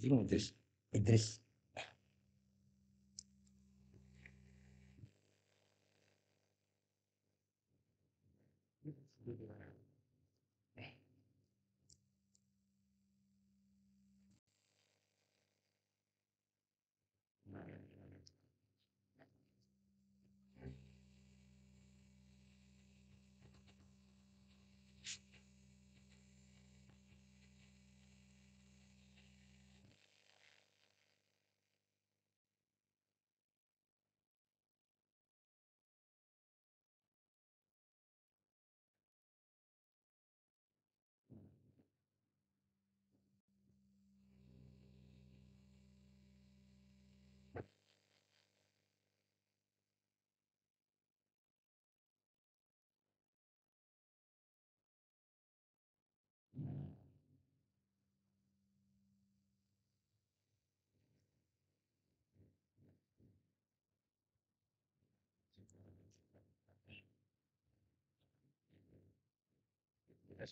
Give me this. Idris.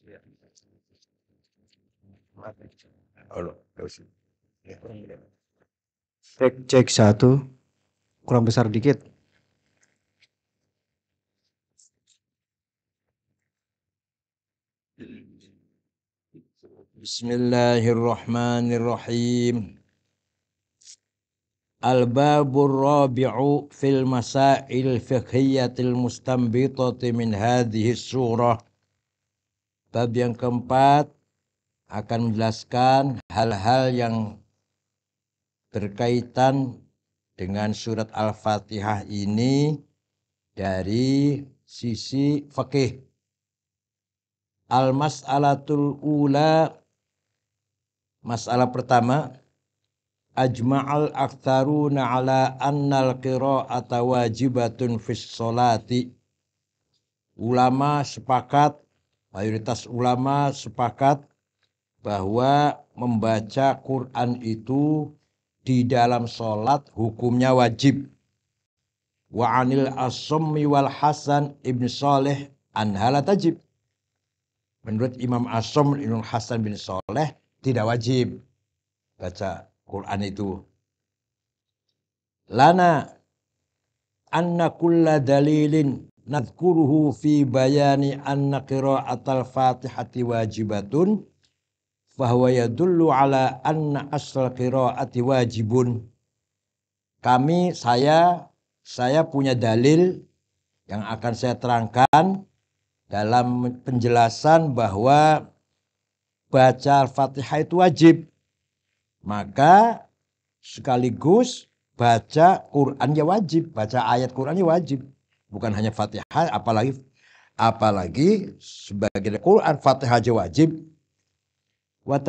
Iya. Cek cek satu, kurang besar dikit. Bismillahirrahmanirrahim. Al-babu rabi'u fil masail fiqhiyatil mustanbitati min hadhihi surah. Bab yang keempat akan menjelaskan hal-hal yang berkaitan dengan surat Al-Fatihah ini dari sisi fakih Al-mas'alatul ula masalah pertama ajma'al aktsaruna ala annal qira'ata wajibatun fis sholati Ulama sepakat mayoritas ulama sepakat bahwa membaca Quran itu di dalam sholat hukumnya wajib. Wa anil asmi wal Hasan ibn Saleh anhala tajib. Menurut Imam Asom Ibn Hasan bin Soleh tidak wajib baca Quran itu. Lana anna kulla dalilin nadkuruhu fi bayani anna qira'atal fatihati wajibatun fahuwa yadullu ala anna asal qira'ati wajibun kami saya saya punya dalil yang akan saya terangkan dalam penjelasan bahwa baca Al-Fatihah itu wajib maka sekaligus baca Quran ya wajib baca ayat Quran ya wajib bukan hanya Fatihah apalagi apalagi sebagai Quran Fatihah aja wajib wa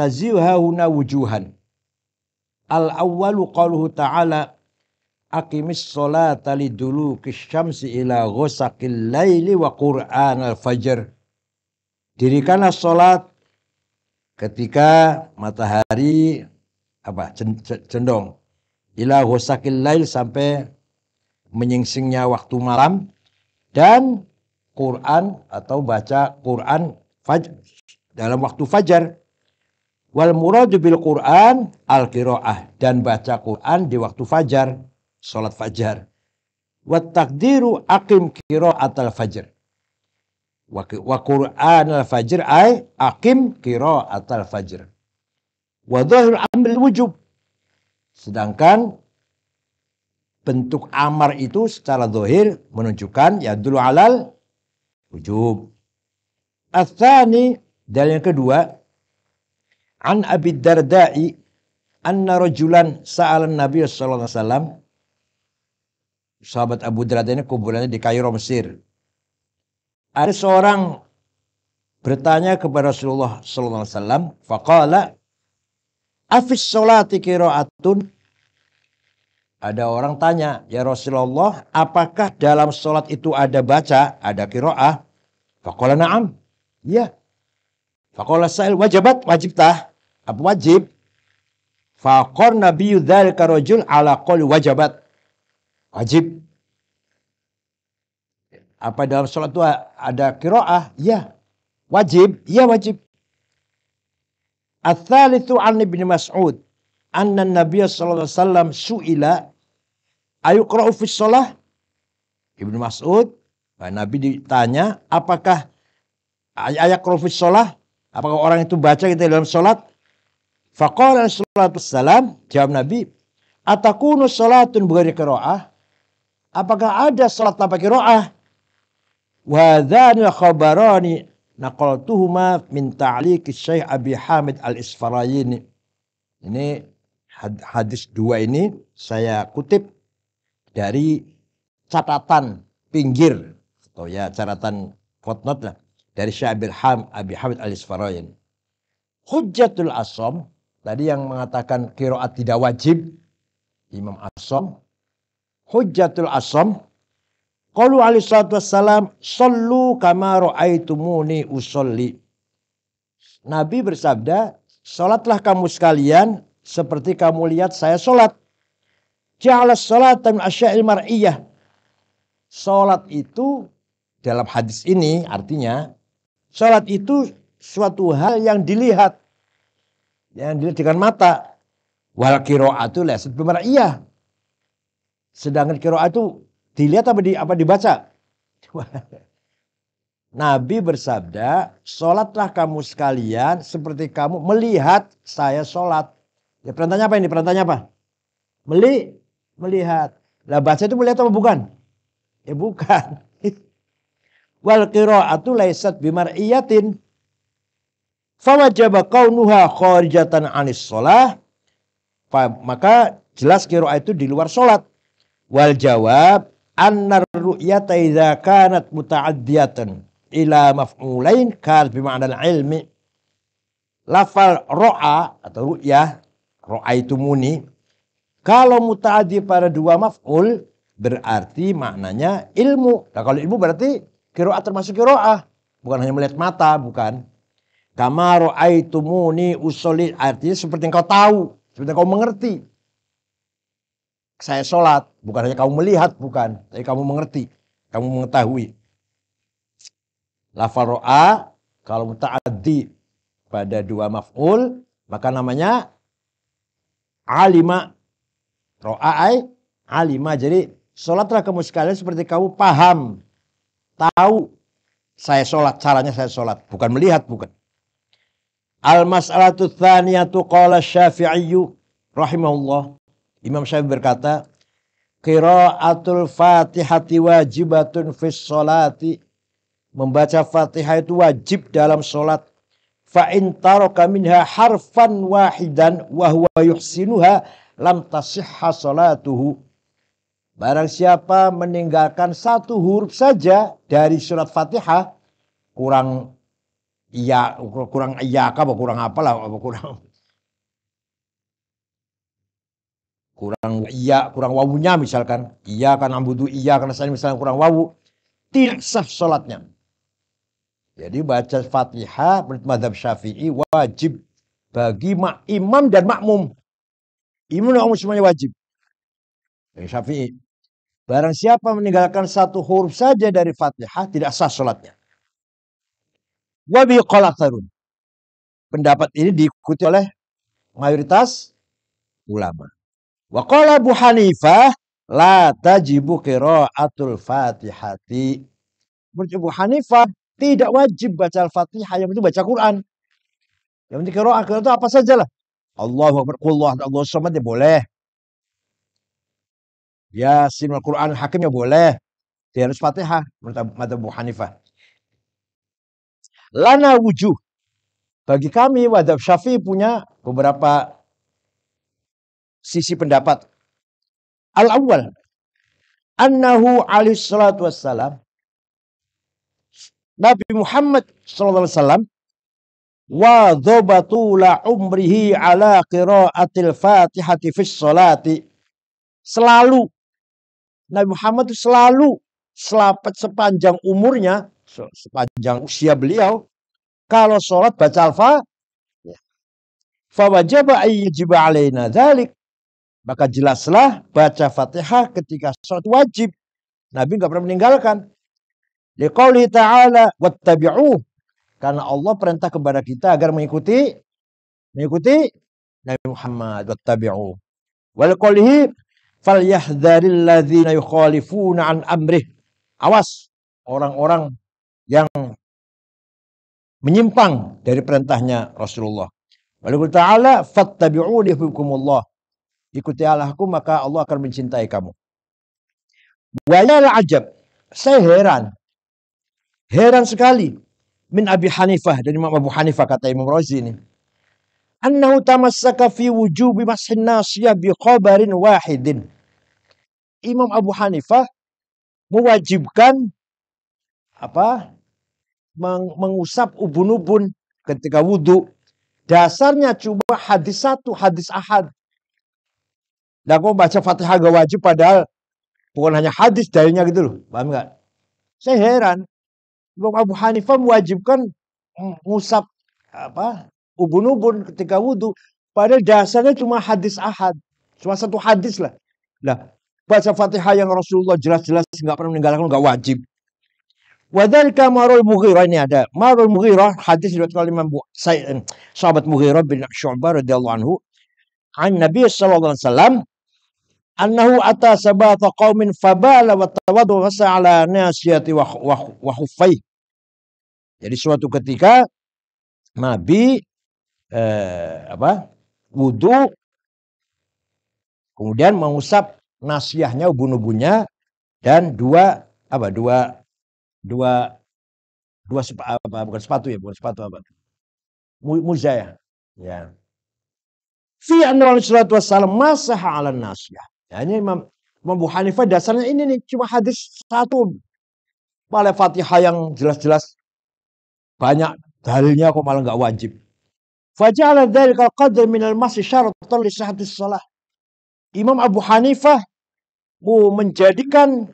huna wujuhan al awwalu qaluhu ta'ala aqimis sholata liduluki syamsi ila ghusaqil laili wa qur'an al fajr dirikanlah salat ketika matahari apa cendong ila ghusaqil lail sampai menyingsingnya waktu malam dan Quran atau baca Quran faj dalam waktu fajar. Wal muradu bil Quran al qiraah dan baca Quran di waktu fajar, salat fajar. Wat takdiru aqim qiraat al fajr. Wa Quran al fajr ay aqim qiraat al fajr. Wa dhahir amr wujub. Sedangkan bentuk amar itu secara dohir menunjukkan ya dulu alal wujub. Asani dan yang kedua an Abi Darda'i an rajulan sa'alan Nabi sallallahu alaihi sahabat Abu Darda ini kuburannya di Kairo Mesir. Ada seorang bertanya kepada Rasulullah sallallahu alaihi afis salati qira'atun ada orang tanya, ya Rasulullah, apakah dalam sholat itu ada baca, ada kiroah? Fakola na'am. Iya. Fakola sa'il wajibat, wajib tah. Apa wajib? Fakor Nabi Yudal Karojul ala qol wajibat. Wajib. Apa dalam sholat itu ada kiroah? Iya. Wajib. Iya wajib. Al-thalithu an Ibn Mas'ud anna Nabiya sallallahu alaihi wasallam suila ayuqra'u fi shalah? Ibnu Mas'ud, nah, Nabi ditanya, apakah ayat fi shalah? Apakah orang itu baca kita gitu dalam salat? Faqala sallallahu wasallam jawab Nabi, atakunu salatun bighairi qira'ah? Apakah ada salat tanpa qira'ah? Wa dzani khabarani naqaltuhuma min ta'liq Syekh Abi Hamid al isfarayni Ini hadis dua ini saya kutip dari catatan pinggir atau ya catatan footnote lah dari Syaibil Ham Abi Hamid Al Isfarain. Hujjatul Asom tadi yang mengatakan kiroat tidak wajib Imam Asom. Hujjatul Asom Kalau alaihi Wasallam Solu kamaro Aitumuni usolli. Nabi bersabda, salatlah kamu sekalian seperti kamu lihat saya sholat. Ja'ala sholat dan asya'il mar'iyah. Sholat itu dalam hadis ini artinya sholat itu suatu hal yang dilihat. Yang dilihat dengan mata. Wal kiro'atu lesat bimar'iyah. Sedangkan kiro'at itu dilihat apa, di, apa dibaca? Nabi bersabda, sholatlah kamu sekalian seperti kamu melihat saya sholat. Ya perantanya apa ini? Perantanya apa? Meli, melihat. Lah baca itu melihat apa bukan? Ya bukan. Wal qira'atu laisat bimar'iyatin. Fawajaba kaunuha kharijatan anis sholah. Maka jelas qira'ah itu di luar sholat. Wal jawab annar ru'yata idza kanat muta'addiyatan ila maf'ulain kanat bima'nal ilmi. Lafal ro'a atau ru'yah ro'aitumuni kalau mutaaddi pada dua maf'ul berarti maknanya ilmu. Nah, kalau ilmu berarti kiroah termasuk kiroah. Bukan hanya melihat mata, bukan. Kama ro'aitumuni usoli artinya seperti yang kau tahu, seperti yang kau mengerti. Saya sholat, bukan hanya kamu melihat, bukan. Tapi kamu mengerti, kamu mengetahui. Lafal ro'a, kalau muta'addi pada dua maf'ul, maka namanya alima ai alima jadi sholatlah kamu sekalian seperti kamu paham tahu saya sholat caranya saya sholat bukan melihat bukan al mas'alatu thaniyatu qala syafi'iyyu rahimahullah Imam Syafi'i berkata qiraatul fatihati wajibatun fis sholati membaca fatihah itu wajib dalam sholat fa in taraka minha harfan wahidan wa huwa yuhsinuha lam tasihha salatuhu barang siapa meninggalkan satu huruf saja dari surat Fatihah kurang iya kurang iya apa kurang apalah apa kurang kurang iya kurang wawunya misalkan iya karena butuh iya karena saya misalnya kurang wawu tidak sah sholatnya jadi baca Fatihah menurut madhab Syafi'i wajib bagi mak imam dan makmum. Imam dan makmum semuanya wajib. Dari Syafi'i. Barang siapa meninggalkan satu huruf saja dari Fatihah tidak sah sholatnya. Wabi qolakarun. Pendapat ini diikuti oleh mayoritas ulama. Wa qala Abu Hanifah la tajibu qiraatul Fatihati. Menurut Abu Hanifah tidak wajib baca Al-Fatihah, yang itu baca Quran. Yang penting kira akhirnya itu apa saja lah Allah Akbar, Allah, Allah Samad ya boleh. ya Al-Quran Hakim ya boleh. Dia harus Fatihah menurut Madhab Hanifah. Lana wujuh. Bagi kami Wadab Syafi'i punya beberapa sisi pendapat. Al-awwal. Annahu alaih salatu wassalam. Nabi Muhammad SAW wa dhobatula umrihi ala qiraatil fatihati fis salati selalu Nabi Muhammad itu selalu selapet sepanjang umurnya sepanjang usia beliau kalau sholat baca Alfa, ya. fa wajaba ayyajiba alaina dzalik maka jelaslah baca Fatihah ketika sholat wajib. Nabi nggak pernah meninggalkan. Liqauli ta'ala wattabi'uh. Karena Allah perintah kepada kita agar mengikuti mengikuti Nabi Muhammad wattabi'uh. Wal qawlihi falyahdharil ladzina yukhalifuna an amrih. Awas orang-orang yang menyimpang dari perintahnya Rasulullah. Walaupun ta'ala fattabi'uni Allah. Ikuti Allahku maka Allah akan mencintai kamu. Wayal ajab. Saya heran. Heran sekali min Abi Hanifah dari Imam Abu Hanifah kata Imam Razi ini. Annahu tamassaka fi wujubi mashin nasiyah bi khabarin wahidin. Imam Abu Hanifah mewajibkan apa meng mengusap ubun-ubun ketika wudhu. Dasarnya cuma hadis satu, hadis ahad. Dan kau baca fatihah gak wajib padahal bukan hanya hadis dalilnya gitu loh. Paham gak? Saya heran. Imam Abu Hanifah mewajibkan musab apa ubun-ubun ketika wudhu. Pada dasarnya cuma hadis ahad. Cuma satu hadis lah. Nah, baca fatihah yang Rasulullah jelas-jelas nggak pernah meninggalkan nggak wajib. Wadhalika marul Mughirah ini ada. Marul Mughirah hadis diriwayatkan oleh Imam eh, sahabat Mughirah bin Syu'bah radhiyallahu anhu an Nabi sallallahu alaihi wasallam annahu ata sabata qaumin fabala wa tawaddu ala nasiyati wa wa, wa, wa, jadi suatu ketika Nabi eh, apa wudhu kemudian mengusap nasiahnya ubun-ubunnya dan dua apa dua dua dua sepa, apa bukan sepatu ya bukan sepatu apa muza ya ya fi annabi salatu wasallam masah ala nasiyah hanya Imam Imam hanifah dasarnya ini nih cuma hadis satu pada Fatihah yang jelas-jelas banyak dalilnya kok malah nggak wajib. fajr dari qadr min al-masih syarat li sihhatis shalah. Imam Abu Hanifah mau menjadikan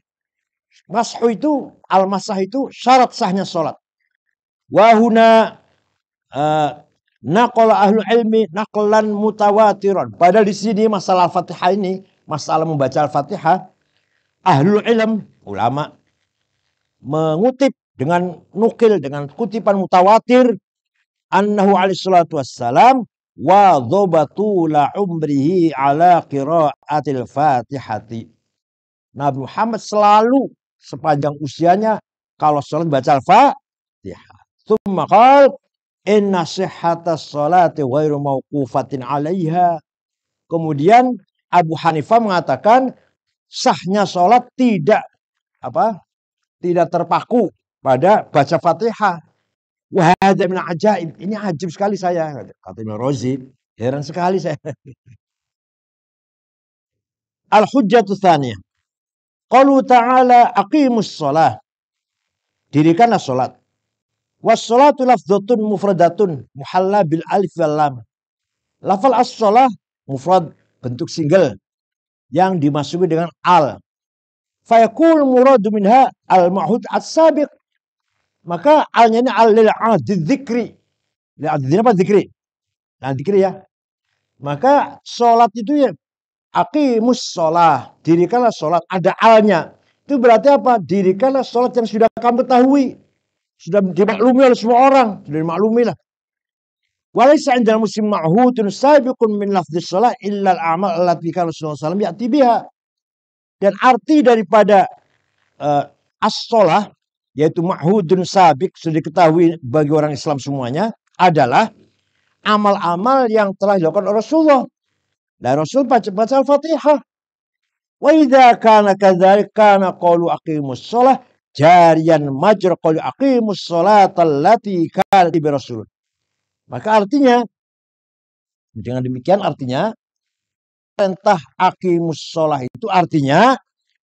mashu itu al-masah itu syarat sahnya sholat wahuna huna uh, ahlu ilmi nakolan mutawatiron Padahal di sini masalah Al-Fatihah ini, masalah membaca Al-Fatihah, ahlu ilm, ulama mengutip dengan nukil dengan kutipan mutawatir annahu alaihi salatu wassalam wa dhobatula umrihi ala qiraatil fatihati. Nabi Muhammad selalu sepanjang usianya kalau sholat baca al-fatihah. Thumma qal inna sihhatas salati ghairu mauqufatin alaiha. Kemudian Abu Hanifah mengatakan sahnya sholat tidak apa tidak terpaku pada baca Fatihah. Wah, ada min ajaib. Ini ajaib sekali saya. Kata Imam Rozi, heran sekali saya. Al-Hujjatu Thaniyah. Qalu ta'ala aqimus sholah. Dirikanlah sholat. Was-sholatu lafzatun mufradatun muhalla bil alif wal lam. Lafal as-sholah mufrad bentuk single yang dimasuki dengan al. Fayakul muradu minha al-mahud as-sabiq maka alnya ini al lil dzikri. Lil apa dzikri? Nah, dzikri ya. Maka sholat itu ya aqimus sholah. Dirikanlah sholat. Ada alnya. Itu berarti apa? Dirikanlah sholat yang sudah kamu ketahui. Sudah dimaklumi oleh semua orang. Sudah dimaklumi lah. Walaysa indal muslim ma'hudun sabiqun min lafzi sholah illa al-amal allati kana Rasulullah wasallam ya'ti biha. Dan arti daripada uh, eh, as shalah yaitu ma'hudun sabik sudah diketahui bagi orang Islam semuanya adalah amal-amal yang telah dilakukan oleh Rasulullah. Dan Rasul baca, baca Al-Fatihah. Wa idza kana kadzalik kana qalu aqimus shalah jariyan majra qalu aqimus shalata allati kanat bi Rasul. Maka artinya dengan demikian artinya perintah aqimus shalah itu artinya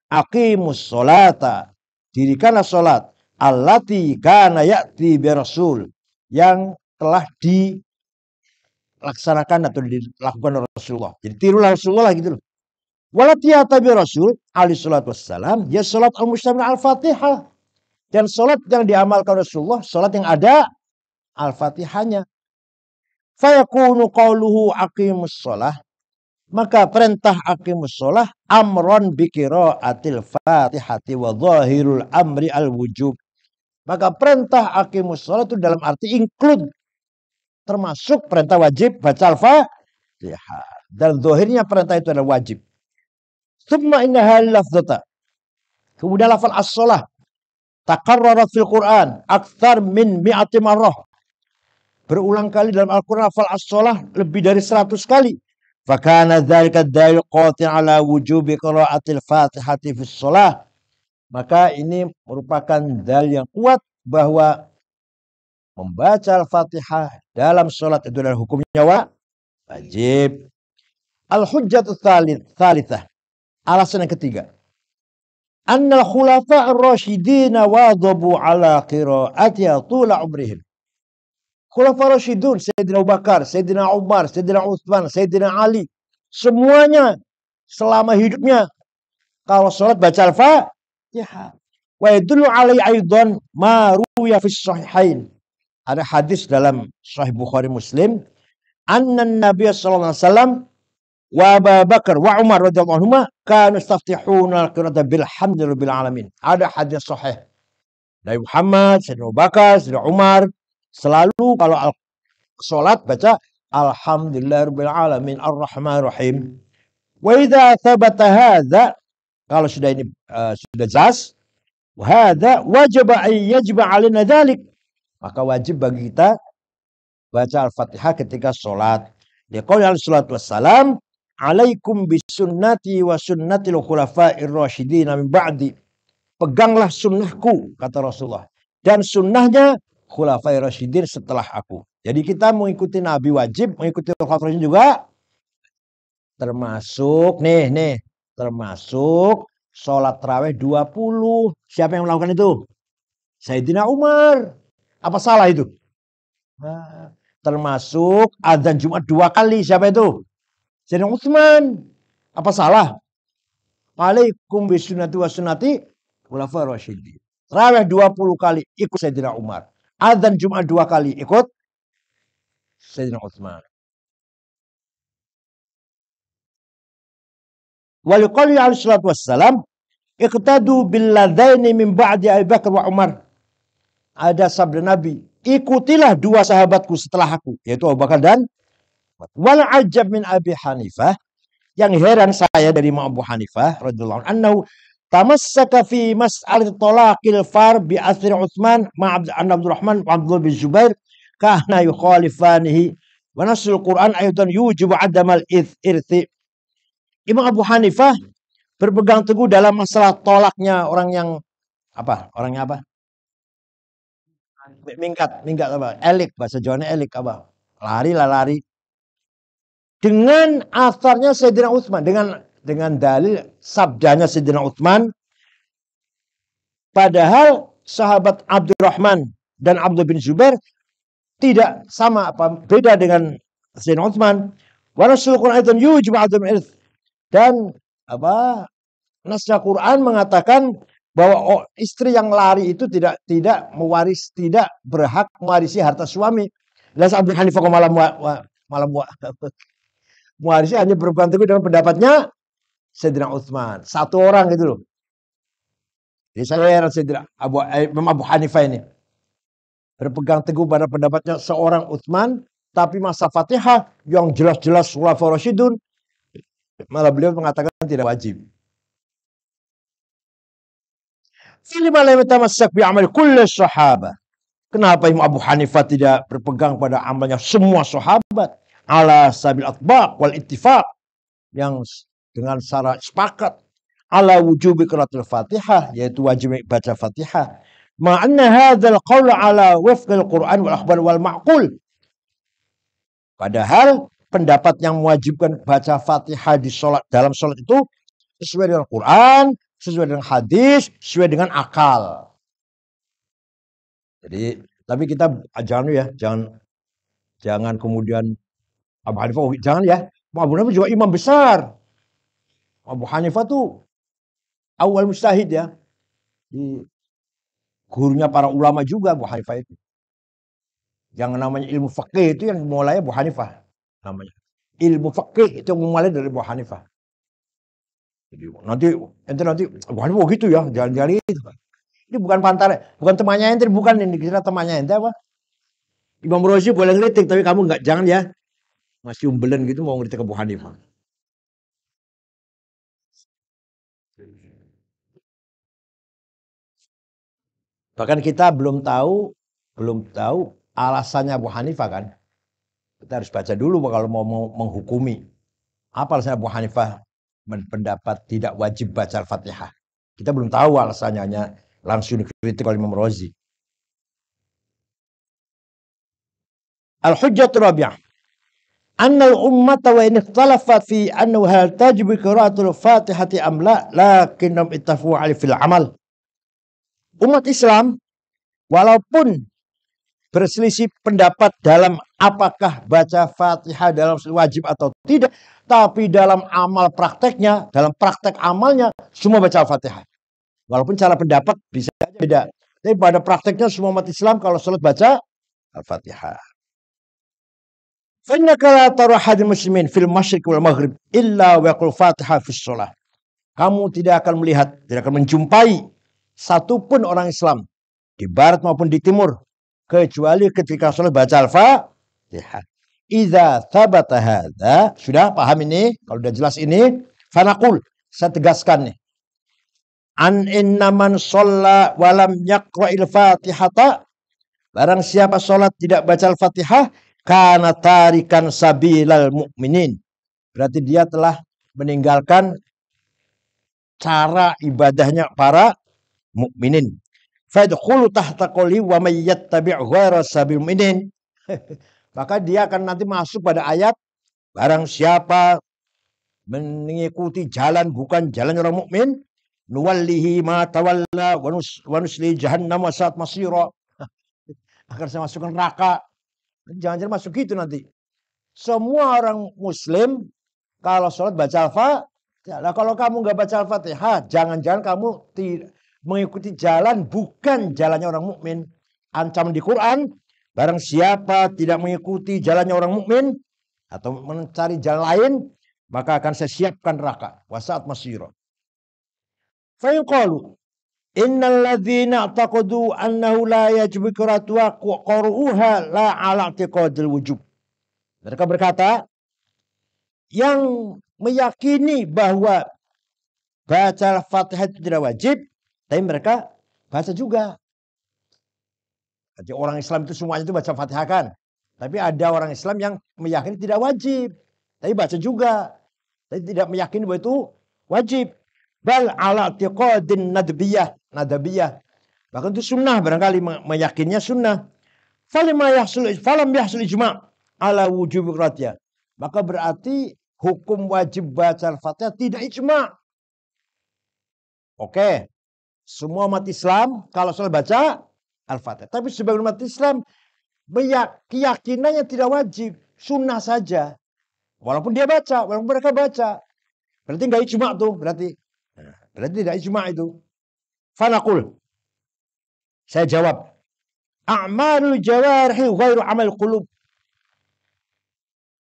aqimus sholata dirikanlah sholat allati kana ya'ti bi rasul yang telah dilaksanakan atau dilakukan oleh Rasulullah. Jadi tirulah Rasulullah gitu loh. Walatiyata bi Rasul alaihi salatu wassalam ya salat al-mustamil al-fatihah. Dan salat yang diamalkan Rasulullah, salat yang ada al-fatihahnya. Fayakunu qawluhu aqimus Maka perintah aqimus salah amron bikiro atil fatihati wa zahirul amri al-wujub. Maka perintah akimus sholat itu dalam arti include. Termasuk perintah wajib baca al-fatihah. Dan dohirnya perintah itu adalah wajib. Summa innaha lafzata. Kemudian lafal as-sholah. Takarrarat fil Qur'an. Akthar min mi'ati marrah. Berulang kali dalam Al-Quran lafal as-sholah lebih dari seratus kali. Fakana dhalika dhalil qatin ala wujubi qiraatil fatihati fil sholah maka ini merupakan dal yang kuat bahwa membaca Al-Fatihah dalam sholat itu adalah hukum nyawa wajib. al hujjat Thalithah. Alasan yang ketiga. Annal khulafa ar-rasyidin wadabu ala qira'atiha tula umrihim. Khulafa rashidun Sayyidina Abu Bakar, Sayyidina Umar, Sayyidina Uthman, Sayyidina Ali. Semuanya selama hidupnya. Kalau sholat baca al Ihtiha. Wa yadullu alai aidan ma ruwiya fis sahihain. Ada hadis dalam Sahih Bukhari Muslim, anna Nabi sallallahu alaihi wasallam wa Abu Bakar wa Umar radhiyallahu anhuma kanu istaftihuna al bil bilhamdillahi rabbil alamin. Ada hadis sahih dari Muhammad, Sayyidina Abu Bakar, Sayyidina Umar selalu kalau al salat baca rabbil alamin arrahmanirrahim Wa idza thabata hadza kalau sudah ini uh, sudah jelas, wahada wajib yajib alina dalik. Maka wajib bagi kita baca Al-Fatihah ketika sholat. Dia kau yang sholat wassalam, alaikum bisunnati wa sunnatil khulafa'ir rasyidin min ba'di. Peganglah sunnahku, kata Rasulullah. Dan sunnahnya khulafa'ir rasyidin setelah aku. Jadi kita mengikuti Nabi wajib, mengikuti khulafa'ir juga termasuk nih nih Termasuk sholat terawih 20. Siapa yang melakukan itu? Sayyidina Umar. Apa salah itu? Nah, termasuk azan Jumat dua kali. Siapa itu? Sayyidina Utsman. Apa salah? Alaikum bisunati wa sunati khulafa rasyidin. Terawih 20 kali ikut Sayyidina Umar. Azan Jumat dua kali ikut Sayyidina Utsman. Waliqali alaihi salatu wassalam iqtadu billadaini min ba'di Abu Bakar wa Umar. Ada sabda Nabi, ikutilah dua sahabatku setelah aku, yaitu Abu Bakar dan Wal ajab min Abi Hanifah yang heran saya dari Imam Abu Hanifah radhiyallahu anhu tamassaka fi mas'alat talaqil far bi asri Utsman ma Abdurrahman wa Abdul bin Zubair kana yukhalifanihi wa nasul Quran ayatan yujibu adamal irthi Imam Abu Hanifah hmm. berpegang teguh dalam masalah tolaknya orang yang apa? Orangnya apa? Mingkat, mingkat apa? Elik, bahasa Jawa elik apa? Lari lah lari. Dengan asarnya Sayyidina Utsman, dengan dengan dalil sabdanya Sayyidina Utsman. Padahal sahabat Abdurrahman dan Abdul bin Zubair tidak sama apa beda dengan Sayyidina Utsman. Wa rasulukun aidan yujma'u dan apa nasnya Quran mengatakan bahwa oh, istri yang lari itu tidak tidak mewaris tidak berhak mewarisi harta suami. Lalu Abu Hanifah malam wa, malam wa, mewarisi hanya berpegang teguh dengan pendapatnya Sayyidina Utsman. Satu orang gitu loh. Jadi saya heran Sayyidina Abu, eh, Abu Hanifah ini. Berpegang teguh pada pendapatnya seorang Utsman tapi masa Fatihah yang jelas-jelas Khulafaur Rasyidun Malah beliau mengatakan tidak wajib. amal Kenapa Imam Abu Hanifah tidak berpegang pada amalnya semua sahabat ala sabil atbaq wal ittifaq yang dengan syarat sepakat ala wujubi qiraatul Fatihah yaitu wajib baca Fatihah. Ma'anna hadzal qaul ala wafqil Qur'an wal akhbar wal ma'qul. Padahal pendapat yang mewajibkan baca Fatihah di salat dalam solat itu sesuai dengan Quran, sesuai dengan hadis, sesuai dengan akal. Jadi, tapi kita ah, jangan ya, jangan jangan kemudian Abu Hanifah, oh, jangan ya. Abu Hanifah juga imam besar. Abu Hanifah tuh awal mustahid ya. Di gurunya para ulama juga Abu Hanifah itu. Yang namanya ilmu fakih itu yang mulai Abu Hanifah namanya. Ilmu fakih itu memulai dari Abu Hanifah. Jadi nanti ente nanti Abu Hanifah gitu ya, jalan-jalan itu. Ini bukan pantai, bukan temannya ente, bukan ini kira temannya ente apa? Imam Rosi boleh kritik, tapi kamu nggak jangan ya. Masih umbelen gitu mau ke Abu Hanifah. Bahkan kita belum tahu, belum tahu alasannya Abu Hanifah kan. Kita harus baca dulu kalau mau menghukumi. Apa alasannya Abu Hanifah pendapat tidak wajib baca Al-Fatihah? Kita belum tahu alasannya, hanya langsung dikritik oleh Imam Rozi. al hujjah Rabi'ah أن الأمة وإن اختلفت في أنه هل تجب قراءة الفاتحة أم لا لكنهم اتفقوا عليه في العمل umat Islam walaupun berselisih pendapat dalam apakah baca Fatihah dalam wajib atau tidak, tapi dalam amal prakteknya, dalam praktek amalnya semua baca Fatihah. Walaupun cara pendapat bisa beda. Tapi pada prakteknya semua umat Islam kalau sholat baca Al-Fatihah. فإنك لا ترى muslimin fil في wal maghrib illa waqul fatihah في sholat. Kamu tidak akan melihat, tidak akan menjumpai satupun orang Islam di barat maupun di timur kecuali ketika sholat baca Al-Fatihah. Ya. Iza thabata hadha. sudah paham ini? Kalau sudah jelas ini, fanaqul, saya tegaskan nih. An inna man sholla walam lam Fatihata, barang siapa sholat tidak baca Al-Fatihah, kana tarikan sabilal mu'minin. Berarti dia telah meninggalkan cara ibadahnya para mukminin. Fadkhulu tahta qawli wa may yattabi' ghaira sabil mu'minin. Maka dia akan nanti masuk pada ayat barang siapa mengikuti jalan bukan jalan orang mukmin nuwallihi ma tawalla wa nusli jahannam wa sa'at masira. Akan saya masukkan neraka. Jangan-jangan masuk gitu nanti. Semua orang muslim kalau sholat baca al-fatihah. Ya kalau kamu nggak baca al-fatihah, jangan-jangan kamu tidak mengikuti jalan bukan jalannya orang mukmin. Ancaman di Quran, barang siapa tidak mengikuti jalannya orang mukmin atau mencari jalan lain, maka akan saya siapkan neraka. Wasaat masyiro. Fayuqalu, Innal ladzina taqadu annahu la yajibu qira'atuha qaruha la ala i'tiqadil wujub. Mereka berkata yang meyakini bahwa baca Al-Fatihah itu tidak wajib tapi mereka baca juga. Jadi orang Islam itu semuanya itu baca Fatihah kan. Tapi ada orang Islam yang meyakini tidak wajib. Tapi baca juga. Tapi tidak meyakini bahwa itu wajib. Bal ala tiqadin nadbiyah. Nadabiyah. Bahkan itu sunnah barangkali meyakinnya sunnah. Falima yahsul, falam yahsul ijma' ala wujub ratiyah. Maka berarti hukum wajib baca Al-Fatihah tidak ijma'. Oke, semua umat Islam kalau soal baca Al-Fatihah. Tapi sebagian umat Islam keyakinannya tidak wajib. Sunnah saja. Walaupun dia baca, walaupun mereka baca. Berarti nggak ijma tuh, berarti. Nah, berarti tidak ijma itu. Fanaqul. Saya jawab. A'malul jawarhi ghairu amal qulub.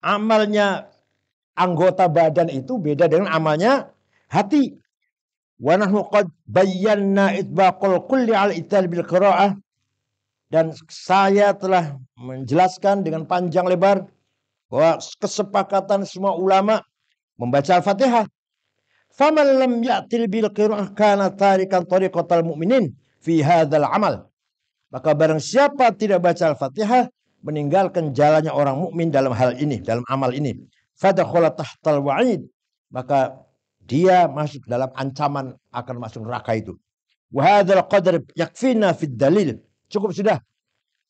Amalnya anggota badan itu beda dengan amalnya hati. Wanahu nahnu qad bayyana itbaqul kulli al ital bil qira'ah dan saya telah menjelaskan dengan panjang lebar bahwa kesepakatan semua ulama membaca Al-Fatihah. Faman lam ya'til bil qira'ah kana tarikan tariqatal mu'minin fi hadzal amal. Maka barang siapa tidak baca Al-Fatihah meninggalkan jalannya orang mukmin dalam hal ini, dalam amal ini. Fadakhala tahtal wa'id. Maka dia masuk dalam ancaman akan masuk neraka itu. Wahadal qadar yakfina fid dalil. Cukup sudah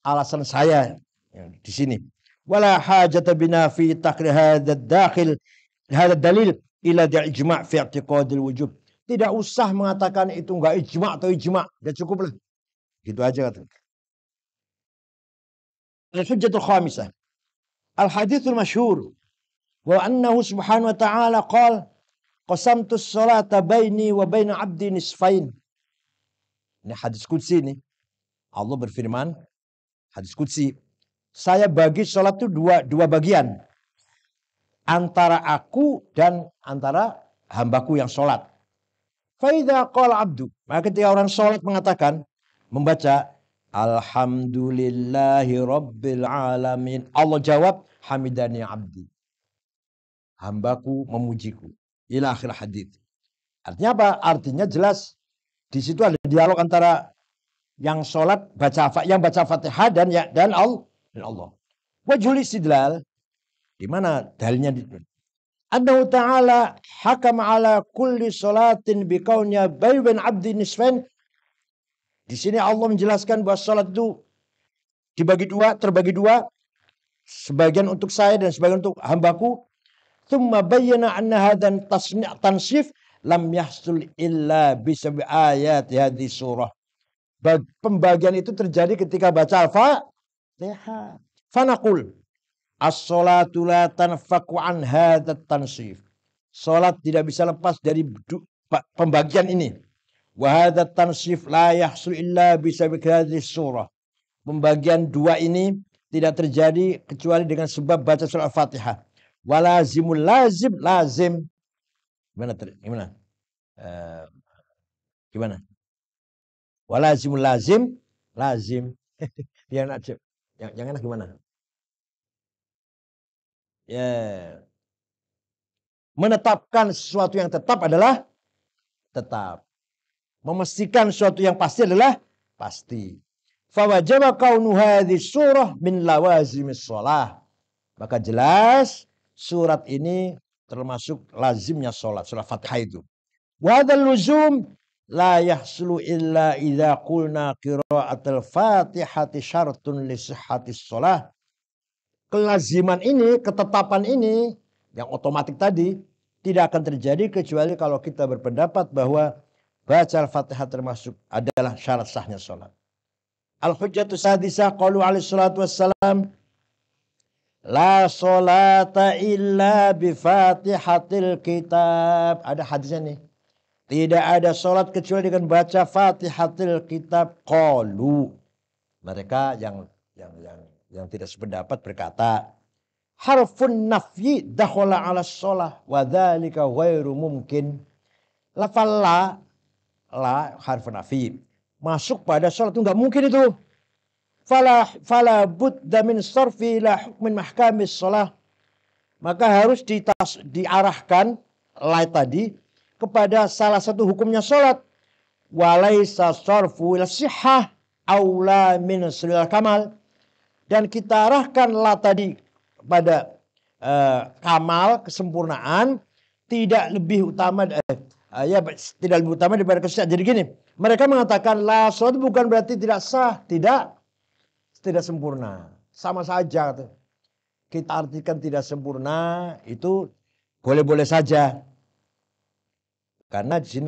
alasan saya di sini. Wala hajata bina fi takri hadad dakhil hadad dalil ila dia ijma' fi i'tiqadil wujub. Tidak usah mengatakan itu enggak ijma' atau ijma'. Ya cukuplah. Gitu aja kata. Al-hujjatul khamisah. Al-hadithul masyhur wa annahu subhanahu wa ta'ala qala qasamtus sholata baini wa baina abdi nisfain. Ini hadis kudsi ini. Allah berfirman, hadis kudsi, saya bagi sholat itu dua, dua bagian. Antara aku dan antara hambaku yang sholat. Faidah qala abdu. Maka ketika orang sholat mengatakan, membaca, Alhamdulillahi Rabbil Alamin. Allah jawab, Hamidani Abdi. Hambaku memujiku ila akhir hadits. Artinya apa? Artinya jelas di situ ada dialog antara yang sholat baca yang baca fatihah dan ya dan Allah dan Allah. Wa istidlal di mana dalilnya di Annahu ta'ala hakam ala kulli bi kaunya bayyin abdi nisfain. Di sini Allah menjelaskan bahwa sholat itu dibagi dua, terbagi dua. Sebagian untuk saya dan sebagian untuk hambaku. Thumma bayyana anna hadan tansif lam yahsul illa bisabi ayat hadis surah. Pembagian itu terjadi ketika baca al Fanaqul as-salatu la tanfaku an hadat tansif. Salat tidak bisa lepas dari pembagian ini. Wa hadat tansif la yahsul illa bisabi hadis surah. Pembagian dua ini tidak terjadi kecuali dengan sebab baca surah Al-Fatihah. Walazimul lazim lazim. Gimana? Gimana? Uh, gimana? Walazimul lazim lazim. yang cip, Yang, yang enak gimana? Ya. Yeah. Menetapkan sesuatu yang tetap adalah tetap. Memastikan sesuatu yang pasti adalah pasti. Fawajaba kaunu hadhi surah min lawazimis sholah. Maka jelas surat ini termasuk lazimnya sholat. Surat Fathah itu. Wadal luzum la yahsulu illa idza qulna qira'atul fatihati syartun li sihhatis sholat. Kelaziman ini, ketetapan ini yang otomatis tadi tidak akan terjadi kecuali kalau kita berpendapat bahwa baca Al-Fatihah termasuk adalah syarat sahnya sholat. al hujjatu Sadisah qalu alaihi salatu wassalam La solata illa bifatihatil kitab. Ada hadisnya nih. Tidak ada solat kecuali dengan baca fatihatil kitab. kalu Mereka yang yang yang yang tidak sependapat berkata. Harfun nafyi dakhala ala sholah. Wadhalika wairu mumkin. Lafal la. La harfun nafyi. Masuk pada sholat itu nggak mungkin itu fala fala budda min sarfi hukmin mahkamis shalah maka harus ditas, diarahkan lay tadi kepada salah satu hukumnya salat walaisa sarfu ila sihah aula min kamal dan kita arahkan la tadi pada uh, eh, kamal kesempurnaan tidak lebih utama uh, ya tidak lebih utama daripada kesihatan. Jadi gini, mereka mengatakan la salat bukan berarti tidak sah, tidak tidak sempurna. Sama saja kita artikan tidak sempurna itu boleh-boleh saja. Karena di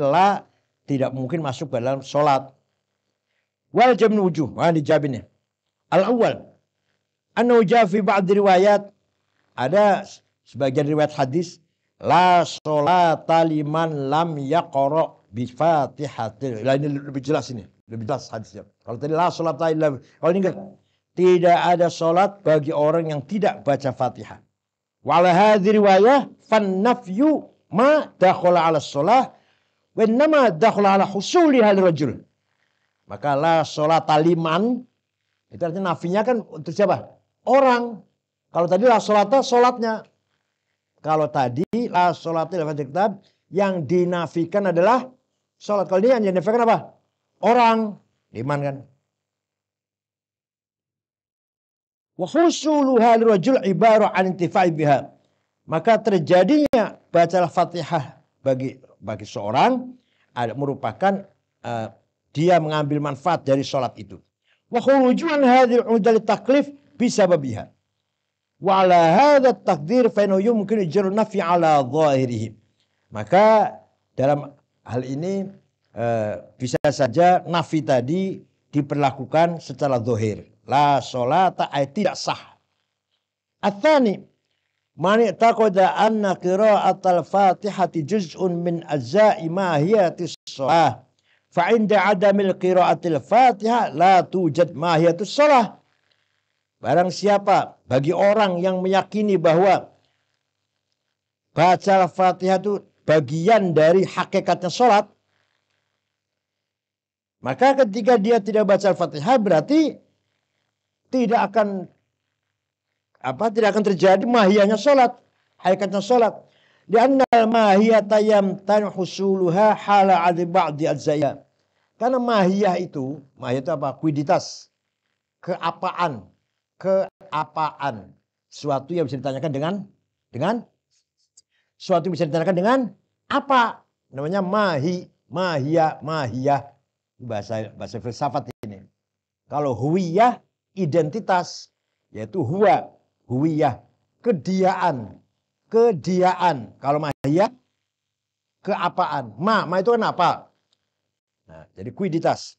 tidak mungkin masuk ke dalam sholat. Wal jamin wujuh. Nah, di jabinnya. Al awal. An fi ba'd riwayat. Ada sebagian riwayat hadis. La sholata liman lam yaqra bi fatihatil. Nah, ini lebih jelas ini. Lebih jelas hadisnya. Kalau tadi la sholata illa. Kalau ini enggak. Tidak ada sholat bagi orang yang tidak baca fatihah. Walahadhi riwayah fan nafyu ma dakhula ala sholat wa nama dakhala ala husuli hal rajul. Maka la sholat taliman itu artinya nafinya kan untuk siapa? Orang. Kalau tadi la sholatnya, sholatnya. Kalau tadi la sholatnya lafaz kitab yang dinafikan adalah sholat. Kalau dia yang dinafikan apa? Orang. Iman kan. Wa husuluha lirajul ibarat an intifa'i Maka terjadinya bacalah Fatihah bagi bagi seorang merupakan uh, dia mengambil manfaat dari sholat itu. Wa khurujuan hadhil udal taklif bisa babiha. Wa ala hadha takdir fa yumkin jaru nafi ala zahirihi. Maka dalam hal ini uh, bisa saja nafi tadi diperlakukan secara zahir. La solata ay tidak sah. Athani, man taqada anna al fatihati juz'un min ajza'i ma hiya tis-salah. Fa 'inda qira'at al fatihah la tujad ma hiya tis-salah. Barang siapa bagi orang yang meyakini bahwa baca Al-Fatihah itu bagian dari hakikatnya sholat, maka ketika dia tidak baca Al-Fatihah berarti tidak akan apa tidak akan terjadi mahiyahnya salat, hakikatnya salat. Di annal mahiyata tan husuluha hala adi ba'di ajzaya. Karena mahiyah itu, mahiyah itu apa? Kuiditas. Keapaan. Keapaan. Suatu yang bisa ditanyakan dengan dengan suatu bisa ditanyakan dengan apa? Namanya mahi, mahiyah, mahiyah. Bahasa bahasa filsafat ini. Kalau huwiyah identitas yaitu huwa, huwiyah, kediaan, kediaan. Kalau mahiyah keapaan. Ma, ma itu kan apa? Nah, jadi kuiditas.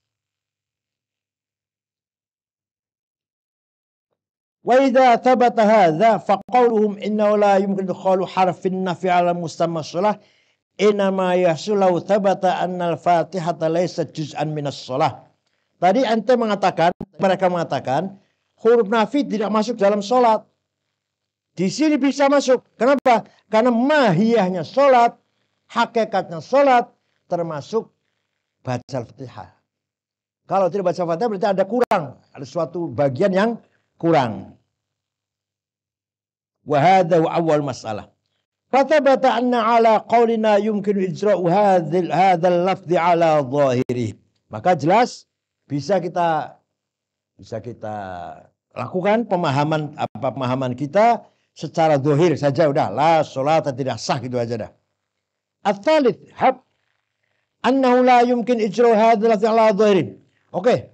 Wa idza thabata hadza fa qawluhum innahu la yumkin qalu harfin nafi ala mustamassalah inama yahsulau thabata anna al-fatihata laysa juz'an minas shalah. Tadi ente mengatakan mereka mengatakan huruf nafi tidak masuk dalam sholat. Di sini bisa masuk. Kenapa? Karena mahiyahnya sholat, hakikatnya sholat, termasuk baca fatihah Kalau tidak baca fatihah berarti ada kurang. Ada suatu bagian yang kurang. Wahada wa awal masalah. Fatabata anna ala qawlina yumkinu ijra'u hadhal lafzi ala zahiri. Maka jelas bisa kita bisa kita lakukan pemahaman apa pemahaman kita secara dohir saja udah la sholat tidak sah gitu aja dah. asalit hab annahu la yumkin ijro hadzal ala dhahirin. Oke.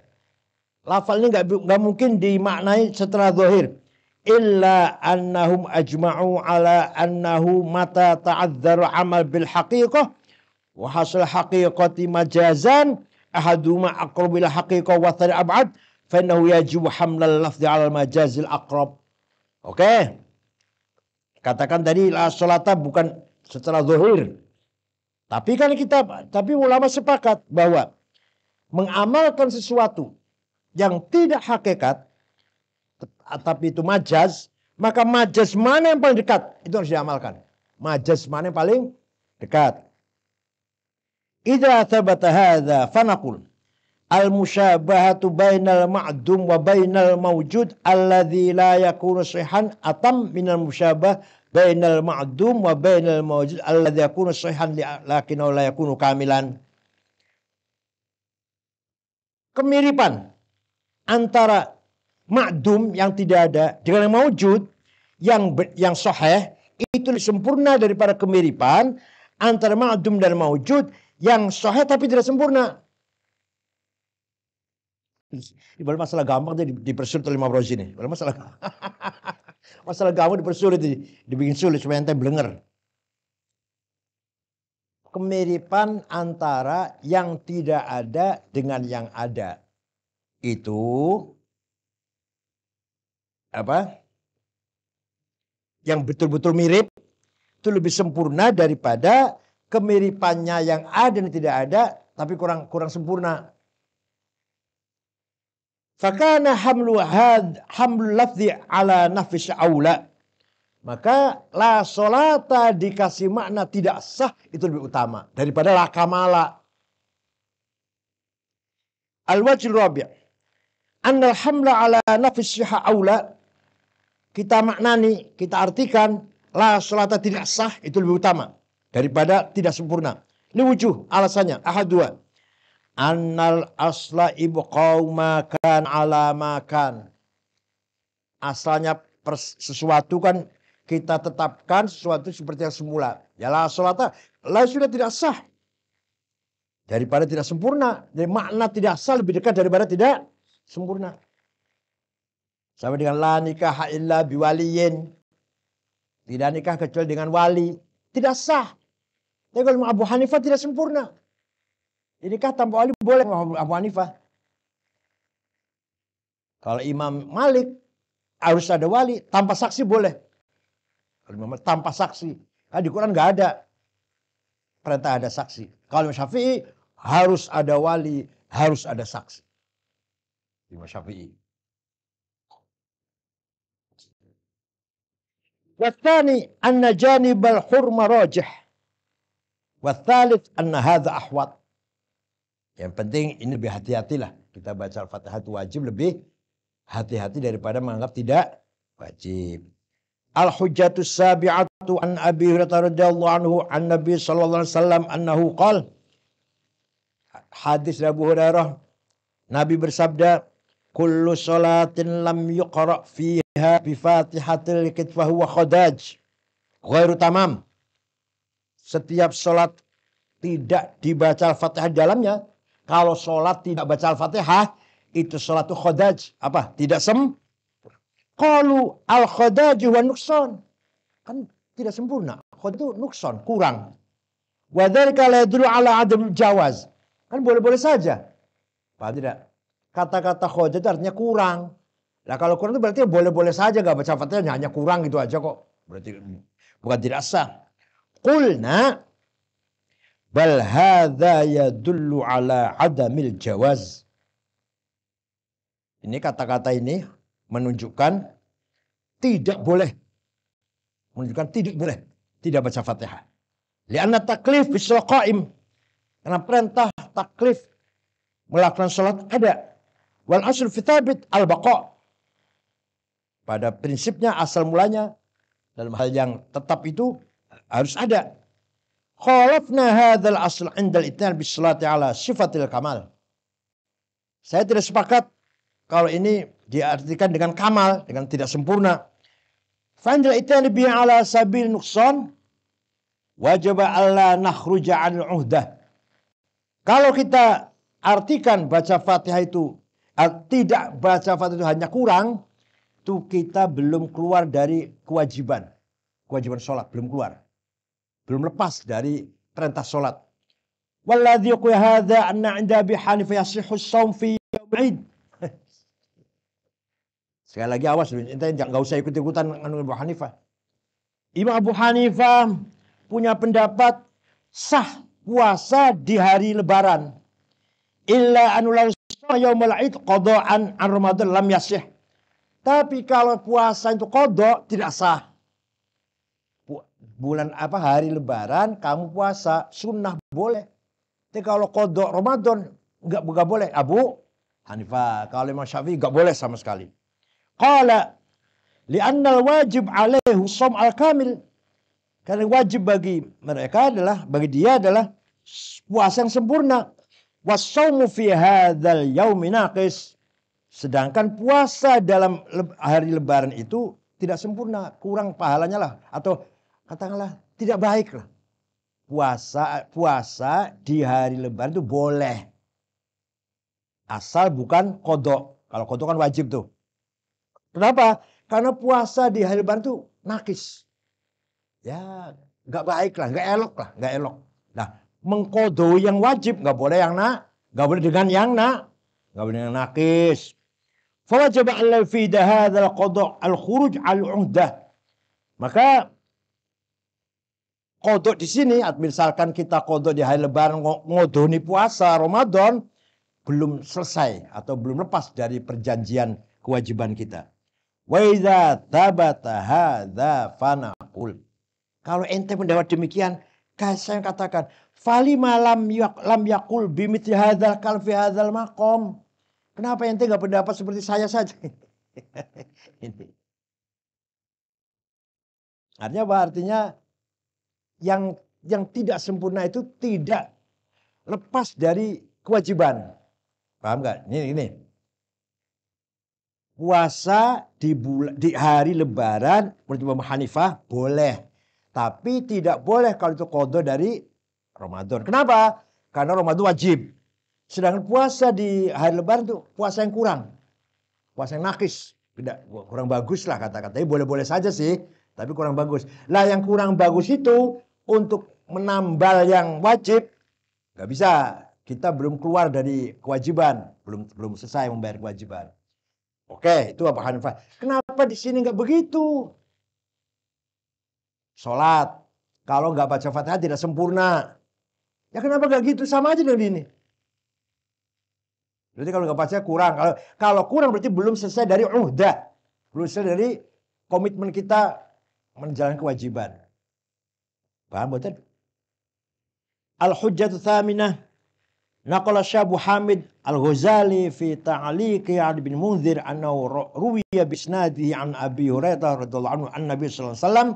Lafal ini nggak mungkin dimaknai secara dohir. Illa annahum ajma'u ala annahu mata ta'adzaru amal bil haqiqah wa hasil haqiqati majazan ahaduma aqrabu ila haqiqah wa abad fa innahu yajibu hamlal lafzi al majazil aqrab. Oke. Okay? Katakan tadi la salata bukan secara zuhir. Tapi kan kita tapi ulama sepakat bahwa mengamalkan sesuatu yang tidak hakikat tapi itu majaz, maka majaz mana yang paling dekat itu harus diamalkan. Majaz mana yang paling dekat. Idza thabata hadza fanaqul al musyabahatu bainal ma'dum wa bainal mawjud alladzi la yakunu sihan atam minal musyabah bainal ma'dum wa bainal mawjud alladzi yakunu sihan lakinau la yakunu kamilan kemiripan antara ma'dum yang tidak ada dengan yang mawjud yang yang sahih itu sempurna daripada kemiripan antara ma'dum dan mawjud yang sahih tapi tidak sempurna Ibarat masalah gampang dia dipersulit oleh Mabrosi ini. Ibarat masalah masalah gampang dipersulit, dibikin sulit supaya ente belenger. Kemiripan antara yang tidak ada dengan yang ada itu apa? Yang betul-betul mirip itu lebih sempurna daripada kemiripannya yang ada dan tidak ada tapi kurang kurang sempurna. Fakana hamlu had hamlu lafzi ala nafis aula. Maka la solata dikasih makna tidak sah itu lebih utama daripada la kamala. Al-wajil rabi' Annal hamla ala nafis syiha aula kita maknani, kita artikan la solata tidak sah itu lebih utama daripada tidak sempurna. Ini wujuh alasannya. Ahad dua annal asla ibqau makan ala makan asalnya sesuatu kan kita tetapkan sesuatu seperti yang semula ya la salata la sudah tidak sah daripada tidak sempurna jadi makna tidak sah lebih dekat daripada tidak sempurna sama dengan la nikah illa biwaliyin tidak nikah kecuali dengan wali tidak sah tapi kalau Abu Hanifah tidak sempurna kah tanpa wali boleh Abu Hanifah? Kalau Imam Malik harus ada wali, tanpa saksi boleh. Kalau Imam Malik tanpa saksi, nah, di Quran nggak ada perintah ada saksi. Kalau Syafi'i harus ada wali, harus ada saksi. Imam Syafi'i. Wathani anna janibal hurma rajih. Wathalith anna hadha ahwat. Yang penting ini lebih hati-hatilah. Kita baca Al-Fatihah itu wajib lebih hati-hati daripada menganggap tidak wajib. Al-hujjatu sabi'atu an Abi Hurairah radhiyallahu anhu an Nabi sallallahu alaihi wasallam annahu qol Hadis Abu Hurairah Nabi bersabda kullu salatin lam yuqra fiha bi Fatihatil kitfah wa khadaj ghairu tamam Setiap salat tidak dibaca Al-Fatihah dalamnya kalau sholat tidak baca Al-Fatihah, itu sholat itu khodaj. Apa? Tidak sem. Kalau al-khodaj wa nukson. Kan tidak sempurna. Khodaj itu nukson, kurang. Wadharika kalau dulu ala adam jawaz. Kan boleh-boleh saja. apa tidak? Kata-kata khodaj itu artinya kurang. Nah kalau kurang itu berarti boleh-boleh saja nggak baca al fatihah hanya kurang gitu aja kok. Berarti bukan tidak sah. Kulna bal hadza yadullu ala adamil jawaz ini kata-kata ini menunjukkan tidak boleh menunjukkan tidak boleh tidak baca Fatihah lianna taklif bisul qaim karena perintah taklif melakukan salat ada wal asl fitabit al baqa pada prinsipnya asal mulanya dalam hal yang tetap itu harus ada khalafna hadzal asl indal al-ittihan ala sifatil kamal. Saya tidak sepakat kalau ini diartikan dengan kamal, dengan tidak sempurna. Fandil ittihan bi ala sabil nuqsan wajib Allah nakhruja 'anil 'uhdah. Kalau kita artikan baca Fatihah itu tidak baca Fatihah itu hanya kurang, itu kita belum keluar dari kewajiban. Kewajiban sholat belum keluar belum lepas dari perintah sholat. Walladhi yuqwi hadza anna 'inda bi hanifa yasihhu shaum fi yawm Sekali lagi awas kita jangan usah ikut-ikutan Imam Abu Hanifah. Imam Abu Hanifah punya pendapat sah puasa di hari lebaran. Illa anulau yaumul id qada'an an Ramadan lam yasih. Tapi kalau puasa itu kodok tidak sah bulan apa hari lebaran kamu puasa sunnah boleh. Tapi kalau kodok Ramadan nggak buka boleh. Abu ah, Hanifah kalau Imam Syafi'i nggak boleh sama sekali. Qala li'anna wajib alaihu som al kamil. Karena wajib bagi mereka adalah bagi dia adalah puasa yang sempurna. wasomu fi hadal yauminakis Sedangkan puasa dalam hari lebaran itu tidak sempurna, kurang pahalanya lah atau katakanlah tidak baik lah. Puasa puasa di hari lebaran itu boleh. Asal bukan kodok. Kalau kodok kan wajib tuh. Kenapa? Karena puasa di hari lebaran itu nakis. Ya, nggak baik lah, nggak elok lah, nggak elok. Nah, mengkodo yang wajib nggak boleh yang nak, nggak boleh dengan yang nak, nggak boleh yang nakis. Fawajib al al khuruj Maka kodok di sini, misalkan kita kodok di hari lebaran, ngodoni puasa Ramadan, belum selesai atau belum lepas dari perjanjian kewajiban kita. Kalau ente mendapat demikian, saya katakan, fali malam yak, lam yakul bimit hadal kalfi hadal makom. Kenapa ente nggak pendapat seperti saya saja? Ini. Artinya apa? Artinya yang yang tidak sempurna itu tidak lepas dari kewajiban. Paham nggak? Ini ini. Puasa di, bul di hari lebaran menurut Imam Hanifah boleh. Tapi tidak boleh kalau itu kodo dari Ramadan. Kenapa? Karena Ramadan wajib. Sedangkan puasa di hari lebaran itu puasa yang kurang. Puasa yang nakis. Tidak, kurang bagus lah kata-katanya. Boleh-boleh saja sih. Tapi kurang bagus. Lah yang kurang bagus itu untuk menambal yang wajib nggak bisa. Kita belum keluar dari kewajiban, belum belum selesai membayar kewajiban. Oke, itu apa Hanifah. Kenapa di sini nggak begitu? Sholat, kalau nggak baca fatihah tidak sempurna. Ya kenapa nggak gitu? Sama aja dengan ini. Berarti kalau nggak baca kurang. Kalau kalau kurang berarti belum selesai dari uhdah Belum selesai dari komitmen kita menjalankan kewajiban. Paham boten? al hujjatul thaminah Naqala Syabu Hamid Al-Ghazali fi ta'liqi Ali bin Munzir annahu ruwiya bisnadihi an Abi Hurairah radhiyallahu anhu an Nabi sallallahu alaihi wasallam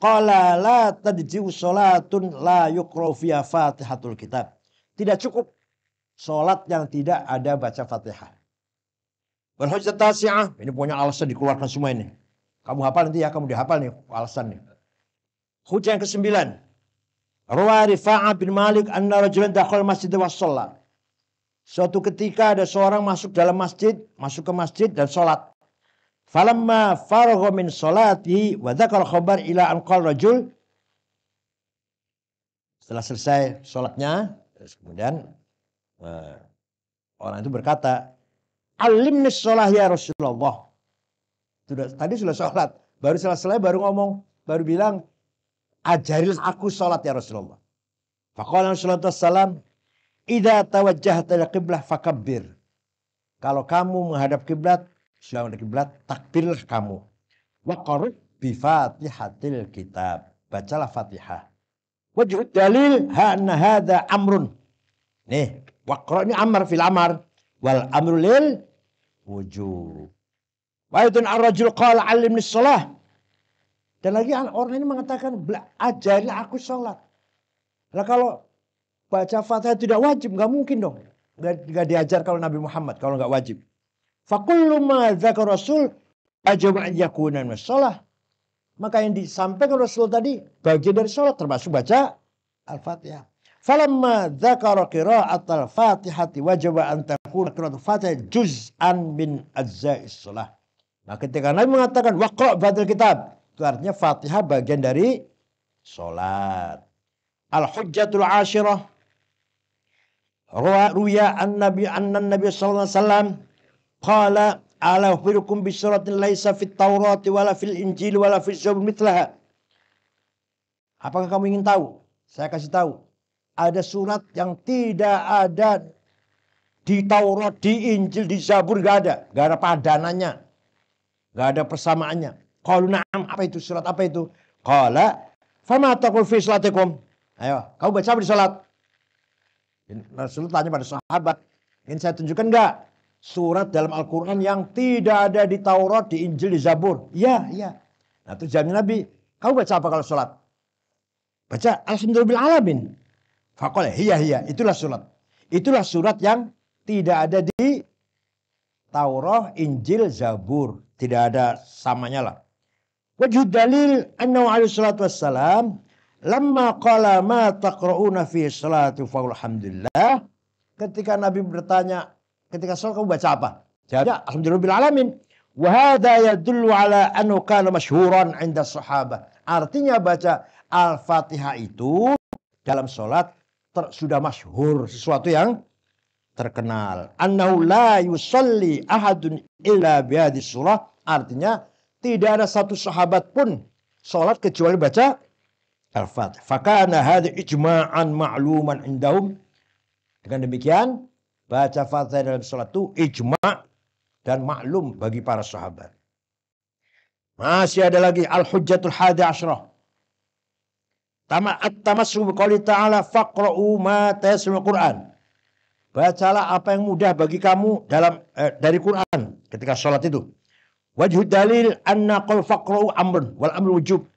qala la tadji'u salatun la yuqra fiha Fatihatul Kitab. Tidak cukup salat yang tidak ada baca Fatihah. Wal tasiah. ini punya alasan dikeluarkan semua ini. Kamu hafal nanti ya, kamu dihafal nih alasan nih. Hujah yang kesembilan. Ruwa Rifa'ah bin Malik anna rajulan dakhal masjid wa sholat. Suatu ketika ada seorang masuk dalam masjid, masuk ke masjid dan sholat. Falamma faragha min sholati wa dzakar khabar ila an rajul. Setelah selesai sholatnya, terus kemudian uh, orang itu berkata, Alimni sholat ya Rasulullah. Sudah, tadi sudah sholat, baru selesai baru ngomong, baru bilang, Ajarilah aku sholat ya Rasulullah. Fakohal Rasulullah Sallam, Ida tawajjah ila qiblah fakabir. Kalau kamu menghadap kiblat, sudah menghadap kiblat, takbirlah kamu. Wa qarib bi kitab. Bacalah Fatihah. Wajib dalil ha'na hadha amrun. Nih, waqra ini amr fil amar. Wal amrulil wujud. Wajudun arrajul idun ar-rajul qala salah. Dan lagi orang ini mengatakan, ajari aku sholat. Nah kalau baca fatihah tidak wajib, nggak mungkin dong. Nggak, diajar kalau Nabi Muhammad, kalau nggak wajib. Fakullu Rasul masalah. Maka yang disampaikan Rasul tadi bagian dari sholat termasuk baca Al-Fatihah. Falamma dzakara qira'at al-Fatihati wajaba an takuna qira'at Fatihah juz'an min ajza'is shalah. Nah ketika Nabi mengatakan waqra' batal kitab itu artinya Fatihah bagian dari sholat. Al-Hujjatul asyirah Ruya an-Nabi an-Nabi sallallahu alaihi wasallam qala ala ukhbirukum bi suratin laisa fit Taurat wala fil Injil wala fil Zabur mitlaha. Apakah kamu ingin tahu? Saya kasih tahu. Ada surat yang tidak ada di Taurat, di Injil, di Zabur gak ada, gak ada padanannya, gak ada persamaannya. Qalu na'am, apa itu surat apa itu? Qala fama taqul fi salatikum? Ayo, kau baca apa di salat? Rasul tanya pada sahabat, ingin saya tunjukkan enggak surat dalam Al-Qur'an yang tidak ada di Taurat, di Injil, di Zabur? Iya, iya. Nah, itu jamin Nabi, kau baca apa kalau salat? Baca Alhamdulillah alamin. Faqala hiya hiya, itulah surat. Itulah surat yang tidak ada di Taurat, Injil, Zabur. Tidak ada samanya lah. Wajh dalil annahu alaihi salatu wassalam lamma qala ma taqra'una fi faul alhamdulillah ketika Nabi bertanya ketika salat kamu baca apa? ya alhamdulillah bil alamin. Wa hadha yadullu ala annahu kana masyhuran 'inda sahabah. Artinya baca Al-Fatihah itu dalam salat sudah masyhur sesuatu yang terkenal. Annahu la yusalli ahadun illa hadhihi surah. Artinya tidak ada satu sahabat pun sholat kecuali baca Al-Fatihah. Fakana hadi ijma'an ma'luman indahum. Dengan demikian, baca Fatihah dalam sholat itu ijma' dan maklum bagi para sahabat. Masih ada lagi Al-Hujjatul Hadi Ashrah. Tama at-tamassu biqouli ta'ala faqra'u ma tayassara Qur'an. Bacalah apa yang mudah bagi kamu dalam eh, dari Quran ketika sholat itu. Wajhu dalil anna qul faqra'u amrun wal amru wujub.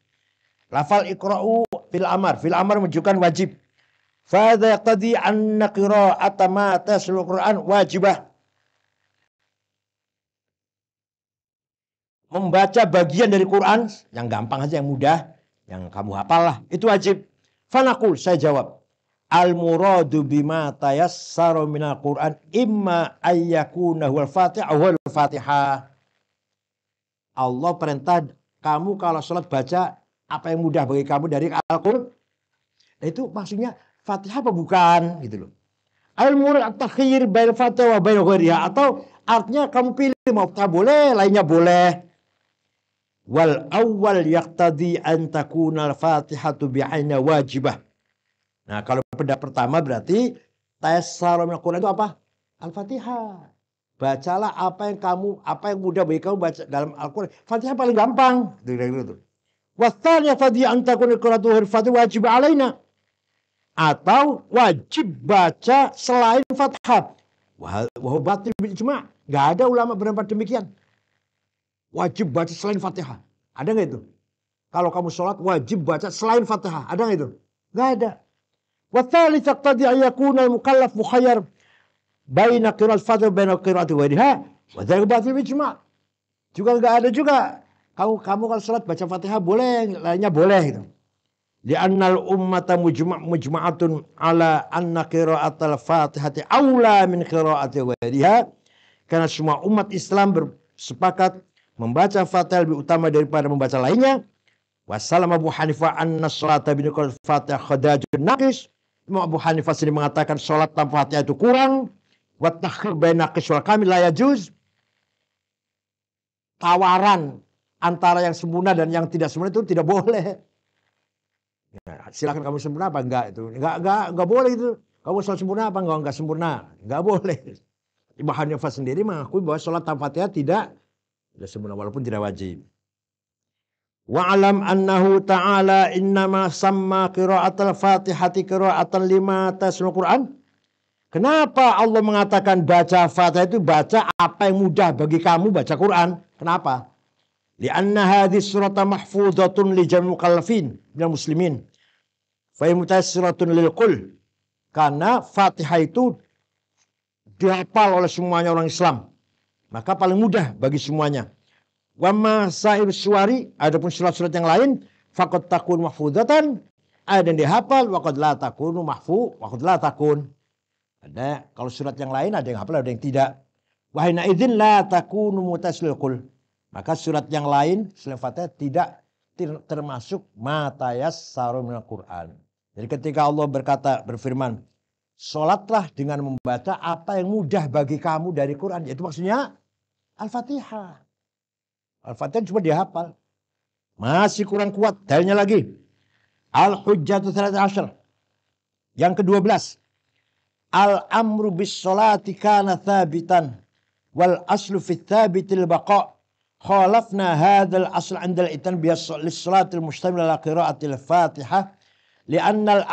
Lafal iqra'u fil amar. Fil amar menunjukkan wajib. Fadha yaqtadi anna qira'ata ma tasul Qur'an wajibah. Membaca bagian dari Quran yang gampang aja yang mudah yang kamu hafal lah itu wajib. Fanakul saya jawab. Al muradu bima tayassara minal Qur'an imma ayyakuna wal Fatihah wal Fatihah Allah perintah kamu kalau sholat baca apa yang mudah bagi kamu dari Al-Quran. Nah, itu maksudnya Fatihah apa bukan gitu loh. Al murid at takhir bain fatwa bain ghairiha atau artinya kamu pilih mau tak boleh, lainnya boleh. Wal awal yaqtadi an takuna al-fatihatu bi'aina wajibah. Nah, kalau pendapat pertama berarti tes salam al-Qur'an itu apa? Al-Fatihah. Bacalah apa yang kamu apa yang mudah bagi kamu baca dalam Al-Qur'an. Fatihah paling gampang. Gitu. gitu Wasanya antakun qira'atu hurfatu wajib alaina. Atau wajib baca selain Fatihah. Wah batil bil ijma'. Enggak ada ulama berempat demikian. Wajib baca selain Fatihah. Ada nggak itu? Kalau kamu sholat wajib baca selain Fatihah. Ada nggak itu? gak ada. Wa thalith ayakuna mukallaf mukhayyar baina qiraat Fatihah baina qiraat ghairiha wa dzalika batil Juga enggak ada juga kamu kamu kan salat baca Fatihah boleh, lainnya boleh gitu. di annal ummata mujma' mujma'atun ala anna qira'atal Fatihati aula min qira'ati ghairiha. Karena semua umat Islam bersepakat membaca Fatihah lebih utama daripada membaca lainnya. Wassalam Abu Hanifah anna salata bin qira'at Fatihah khadajun naqis. Imam Abu Hanifah sendiri mengatakan salat tanpa Fatihah itu kurang Wattakhir baina kiswal kami layajuz. Tawaran antara yang sempurna dan yang tidak sempurna itu tidak boleh. Ya, silakan kamu sempurna apa enggak itu. Enggak enggak enggak boleh itu. Kamu sholat sempurna apa enggak enggak sempurna? Enggak boleh. ibahannya Hanifah sendiri mengakui bahwa sholat tanpa fatihah tidak tidak sempurna walaupun tidak wajib. Wa alam annahu ta'ala innama samma qira'atul fatihati qira'atan lima tasnul Qur'an Kenapa Allah mengatakan baca Fatah itu baca apa yang mudah bagi kamu baca Quran? Kenapa? Lianna hadis surat mahfudatun li jamil mukallafin minal muslimin. Fa suratun lil kul Karena Fatihah itu dihafal oleh semuanya orang Islam. Maka paling mudah bagi semuanya. Wa ma sa'ir suwari adapun surat-surat yang lain Fakut takun mahfudatan ada yang dihafal qad la takunu mahfu qad la takun ada kalau surat yang lain ada yang hafal ada yang tidak. Wahina idzin la takunu mutasilul Maka surat yang lain selain Fatihah tidak termasuk matayas minal Quran. Jadi ketika Allah berkata berfirman, solatlah dengan membaca apa yang mudah bagi kamu dari Quran. Itu maksudnya Al-Fatihah. Al-Fatihah cuma dihafal. Masih kurang kuat. Dalilnya lagi. Al-Hujjatu Ashr. Yang ke-12 al amru bis salati kana thabitan wal aslu fi thabitil baqa khalafna al asl 'inda al-itan bi as-salati al-mustamila ala qira'ati al-fatihah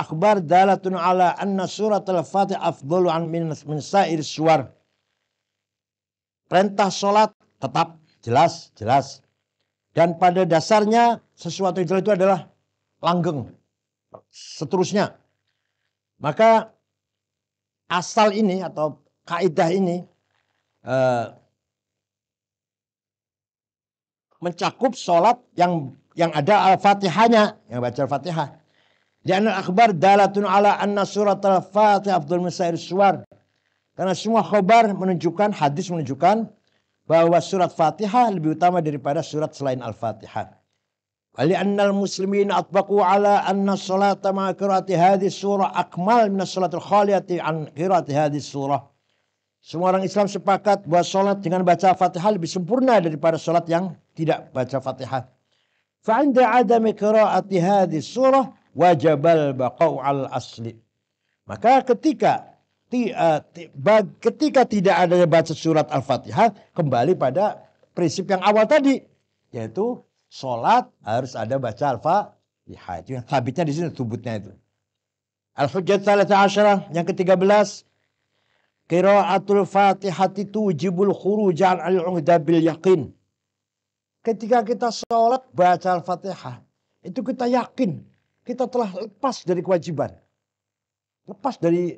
akhbar dalatun ala anna surat al fatiha afdalu an min min sa'ir suar. Perintah salat tetap jelas, jelas. Dan pada dasarnya sesuatu itu adalah langgeng. Seterusnya. Maka asal ini atau kaidah ini uh, mencakup sholat yang yang ada al-fatihahnya yang baca al-fatihah. Jangan akbar dalatun ala anna surat al-fatihah Abdul Musair Suwar. Karena semua khobar menunjukkan hadis menunjukkan bahwa surat Fatihah lebih utama daripada surat selain Al-Fatihah karena المسلمين أطبقوا على أن الصلاة مع قراءة هذه السورة أكمل من الصلاة الخالية عن قراءة هذه السورة Semua orang Islam sepakat bahwa sholat dengan baca fatihah lebih sempurna daripada sholat yang tidak baca fatihah. Fa'inda adami قراءة هذه surah wajabal baqaw al-asli. Maka ketika eh, ketika tidak adanya baca surat Al-Fatihah kembali pada prinsip yang awal tadi yaitu sholat harus ada baca Alfa fatihah Itu yang sabitnya di sini tubuhnya itu. Al-Hujjat salat Asyarah yang ke-13. Qira'atul itu jibul khurujan al-uhda bil yakin. Ketika kita sholat baca Al-Fatihah. Itu kita yakin. Kita telah lepas dari kewajiban. Lepas dari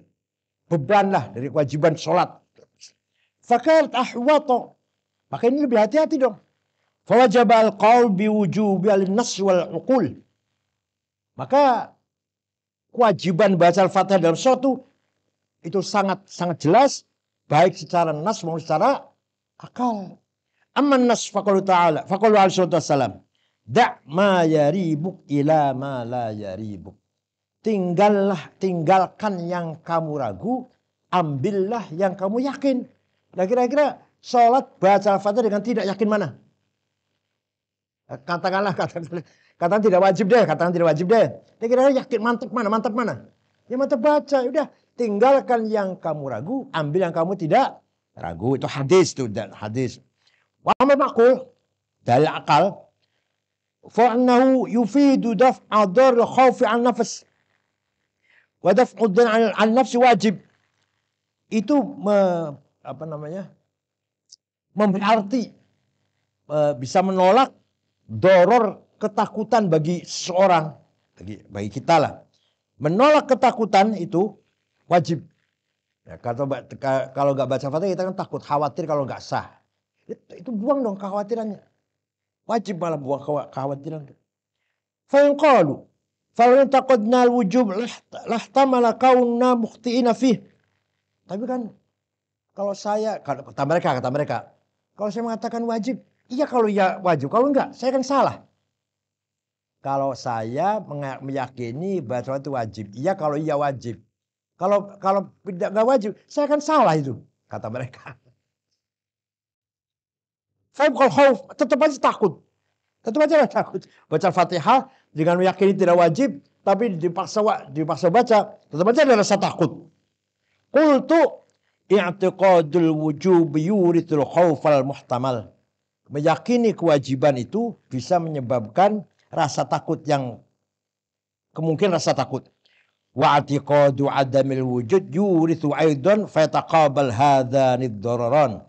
beban lah. Dari kewajiban sholat. Fakat ahwato. Maka ini lebih hati-hati dong. Fawajib al-qaul biwujubi al-nas wal Maka kewajiban baca Al-Fatihah dalam suatu itu sangat sangat jelas baik secara nas maupun secara akal. Amman nas faqalu ta'ala faqalu alaihi da' ma yaribuk ila ma la yaribuk. Tinggallah tinggalkan yang kamu ragu, ambillah yang kamu yakin. Nah kira-kira sholat baca Al-Fatihah dengan tidak yakin mana? Katakanlah, katakanlah. Katakan tidak wajib deh, katakan tidak wajib deh. Dia kira yakin mantap mana, mantap mana. Ya mantap baca, ya udah. Tinggalkan yang kamu ragu, ambil yang kamu tidak ragu. Itu hadis itu, hadis. Wa makul, dalil akal, فإنه يفيد دفع khawfi الخوف عن wa ودفع الضر عن wajib itu me, apa namanya memberarti arti. E, bisa menolak doror ketakutan bagi seorang, bagi, bagi kita lah. Menolak ketakutan itu wajib. Ya, kata, kalau nggak baca fatihah kita kan takut, khawatir kalau nggak sah. Itu, itu buang dong kekhawatirannya. Wajib malah buang kekhawatiran. Fa'inqalu. Fa'in alwujub wujub lahtamala kaunna mukhti'ina fih. Tapi kan kalau saya, kata mereka, kata mereka, kalau saya mengatakan wajib, Iya kalau ya wajib, kalau enggak saya kan salah. Kalau saya meyakini bahwa itu wajib, iya kalau iya wajib. Kalau kalau tidak nggak wajib, saya kan salah itu kata mereka. Saya bukan khauf, tetap aja takut. Tetap aja takut. Baca Fatihah dengan meyakini tidak wajib, tapi dipaksa dipaksa baca, tetap aja ada rasa takut. Qultu i'tiqadul wujub yuritul al muhtamal meyakini kewajiban itu bisa menyebabkan rasa takut yang kemungkinan rasa takut wa atiqadu adamil wujud yurithu aidan fataqabal hadhanid dararan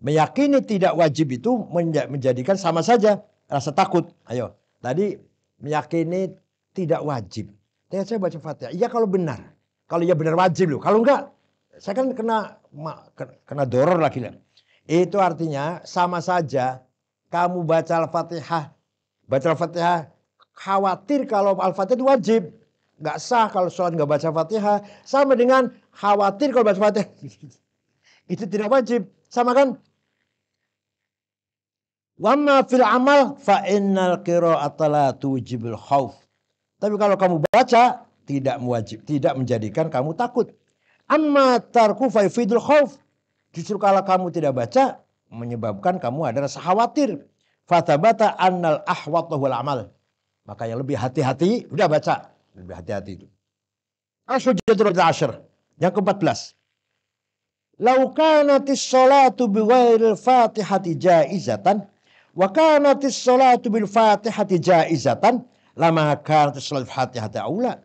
meyakini tidak wajib itu menjadikan sama saja rasa takut ayo tadi meyakini tidak wajib Tanya saya baca Fatihah. Iya kalau benar. Kalau iya benar wajib loh. Kalau enggak, saya kan kena kena doror lagi lah. Itu artinya sama saja kamu baca Al-Fatihah. Baca Al-Fatihah khawatir kalau Al-Fatihah itu wajib. Gak sah kalau sholat gak baca al Fatihah. Sama dengan khawatir kalau baca al Fatihah. itu tidak wajib. Sama kan? Wama fil amal fa innal qira'ata tujibul khauf. Tapi kalau kamu baca tidak wajib tidak menjadikan kamu takut. Amma tarku fa khauf. Justru kalau kamu tidak baca menyebabkan kamu ada rasa khawatir. Fatabata annal ahwatuhul amal. Maka yang lebih hati-hati, udah baca. Lebih hati-hati itu. Asyujatul asyir. Yang ke-14. Lau kanatis sholatu biwairil fatihati jaizatan. Wa kanatis sholatu bil fatihati jaizatan. Lama kanatis salatu fatihati aula.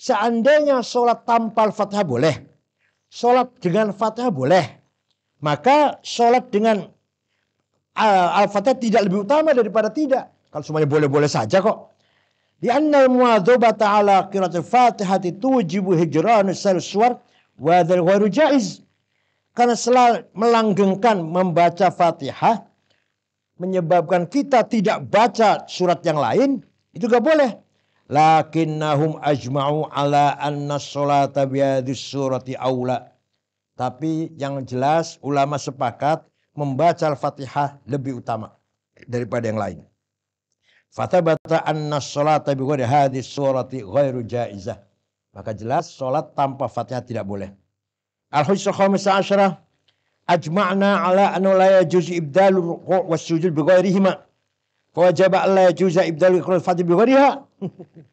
Seandainya sholat tanpa al-fatihah boleh sholat dengan fatihah boleh. Maka sholat dengan eh, al-fatihah tidak lebih utama daripada tidak. Kalau semuanya boleh-boleh saja kok. Di anna al-muadzobata ala qiratul fatihah tujibu hijran suar wa dhal jaiz. Karena selalu melanggengkan membaca fatihah menyebabkan kita tidak baca surat yang lain itu gak boleh lakinnahum ajma'u ala anna sholata biadis surati aula tapi yang jelas ulama sepakat membaca Al-Fatihah lebih utama daripada yang lain. Fatabata anna sholata bi hadis surati ghairu jaizah. Maka jelas sholat tanpa Fatihah tidak boleh. Al-Hujjah Khomis Asyarah ajma'na ala anu la yajuzu ibdalu ruku' was sujud bi ghairihima. Fawajaba ala yajuza ibdalu ikhlas fatih bi ghairiha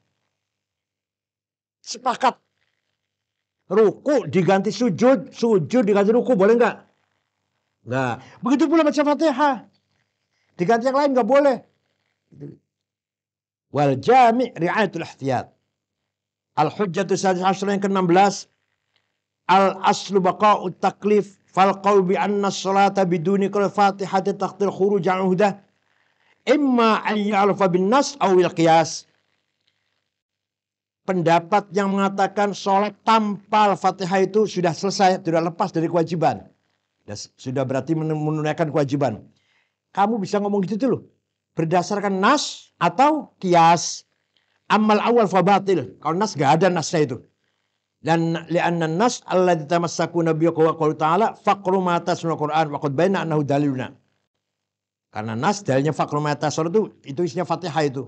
Sepakat. Ruku diganti sujud, sujud diganti ruku, boleh nggak? nah Begitu pula baca fatihah. Diganti yang lain nggak boleh. Wal jami' ri'ayatul ihtiyat. Al-Hujjatu Sadis Asyur yang ke-16. Al-Aslu Baqa'u Taklif. Fal qawl anna salata biduni kal fatihati taqdir khuruj al Imma an ya'lafa bin nas awil qiyas pendapat yang mengatakan sholat tanpa al-fatihah itu sudah selesai, sudah lepas dari kewajiban. Sudah berarti menunaikan kewajiban. Kamu bisa ngomong gitu dulu. Berdasarkan nas atau kias. Amal awal fabatil. Kalau nas gak ada nasnya itu. Dan li'anna nas di tamassaku saku Nabi Allah ta'ala faqru ma Qur'an wa qad anahu daliluna. Karena nas dalilnya Fakrum atas itu itu isinya Fatihah itu.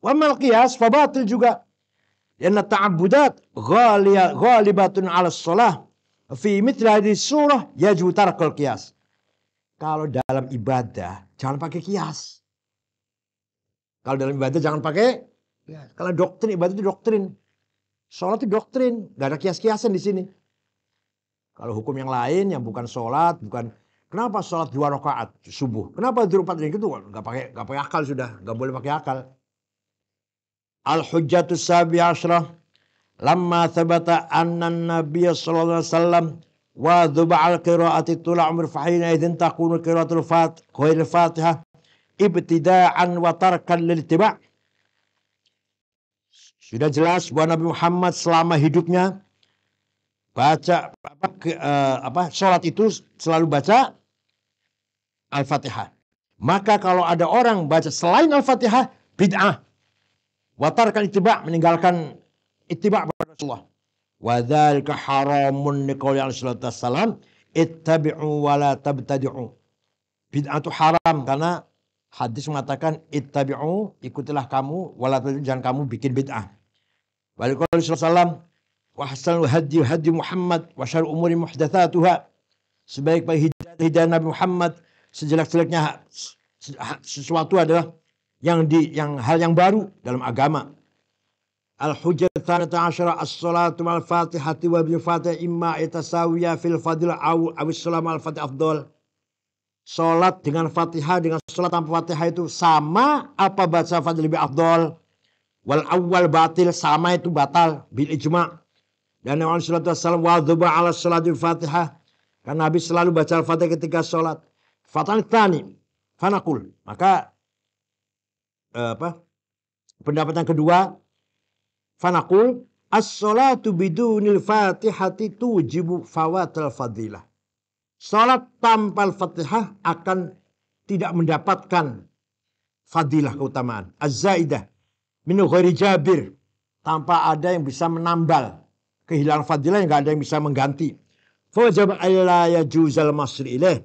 Wa mal qiyas juga karena ta'abudat ghalibatun ala sholah. Fi mitra di surah juta kol kias. Kalau dalam ibadah, jangan pakai kias. Kalau dalam ibadah, jangan pakai ya. Kalau doktrin, ibadah itu doktrin. Sholat itu doktrin. Gak ada kias-kiasan di sini. Kalau hukum yang lain, yang bukan sholat, bukan Kenapa sholat dua rakaat subuh? Kenapa dua rakaat itu? Gak pakai, gak pakai akal sudah, gak boleh pakai akal. Al-Hujjatus Sabi Ashrah Lama thabata anna Nabiya sallallahu alaihi wasallam wa dhuba al qira'ati tula umr fahina idin takunu qira'atul fat khair al-Fatiha ibtida'an wa tarkan lil tiba' Sudah jelas bahwa Nabi Muhammad selama hidupnya baca apa, ke, uh, apa salat itu selalu baca Al-Fatihah. Maka kalau ada orang baca selain Al-Fatihah bid'ah Watarkan itibak meninggalkan itibak kepada Rasulullah. Wa dzalika haramun liqauli alaihi wasallam ittabi'u wa la tabtadi'u. Bid'ah itu haram karena hadis mengatakan ittabi'u ikutilah kamu wala la jangan kamu bikin bid'ah. Wa liqauli sallam wa hasanul hadi hadi Muhammad wa syar'u umuri muhdatsatuha. Sebaik-baik hidayah, hidayah Nabi Muhammad sejelek-jeleknya sesuatu adalah yang di yang hal yang baru dalam agama. Al hujjatan ta'asyara as-salatu wal fatihati wa bil fatih imma itasawiya fil fadil aw aw salam al fatih afdol. Salat dengan Fatihah dengan salat tanpa Fatihah itu sama apa baca Fatihah lebih afdol? Wal awal batil sama itu batal bil ijma. Dan Nabi sallallahu alaihi wasallam wadhuba ala salatil Fatihah. Karena Nabi selalu baca Al-Fatihah ketika salat. Fatani tani Fanaqul. Maka Eh, apa pendapat yang kedua fanaqul as-salatu bidunil fatihati tujibu fawatal fadilah salat tanpa al-fatihah akan tidak mendapatkan fadilah keutamaan az-zaidah min jabir tanpa ada yang bisa menambal kehilangan fadilah yang nggak ada yang bisa mengganti fawajib alla yajuzal masri ilaih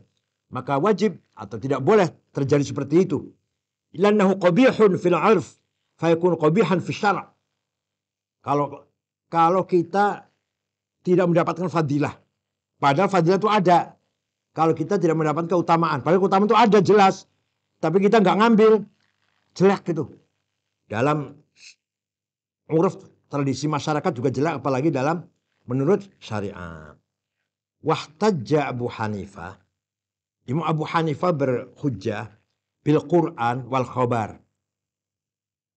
maka wajib atau tidak boleh terjadi seperti itu lannahu qabihun fil arf fayakun qabihan fil syara' kalau kalau kita tidak mendapatkan fadilah padahal fadilah itu ada kalau kita tidak mendapatkan keutamaan padahal keutamaan itu ada jelas tapi kita nggak ngambil jelek gitu dalam uruf tradisi masyarakat juga jelek apalagi dalam menurut syariat wahtajja Abu Hanifah Imam Abu Hanifah berhujjah bil Quran wal khobar.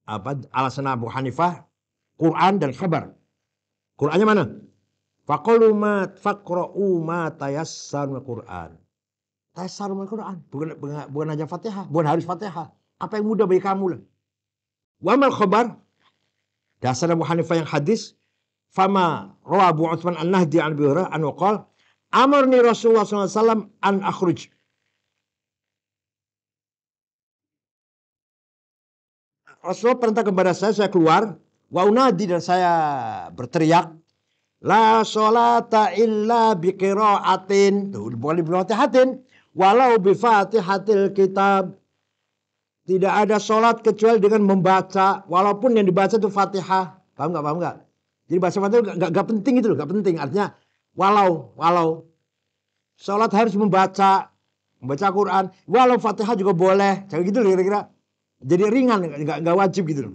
Apa alasan Abu Hanifah? Quran dan khobar. Qurannya mana? Faqalu ma faqra'u ma tayassar Quran. Tayassar Quran, bukan bukan hanya Fatihah, bukan harus Fatihah. Apa yang mudah bagi kamu lah. Wa mal khobar? Dasar Abu Hanifah yang hadis fama rawa Abu Utsman An-Nahdi an Bihra an waqal amarni Rasulullah SAW an akhruj Rasulullah perintah kepada saya, saya keluar. Wa unadi dan saya berteriak. La sholata illa atin, Tuh, boleh hatin. Walau hatil kitab. Tidak ada sholat kecuali dengan membaca. Walaupun yang dibaca itu fatihah. Paham nggak? Paham nggak? Jadi bahasa fatihah gak, gak penting itu loh. Gak penting. Artinya walau. Walau. Sholat harus membaca. Membaca Quran. Walau fatihah juga boleh. Jangan gitu kira-kira. Jadi ringan, nggak nggak wajib gitu loh.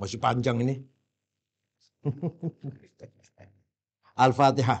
Masih panjang ini. Al-Fatihah.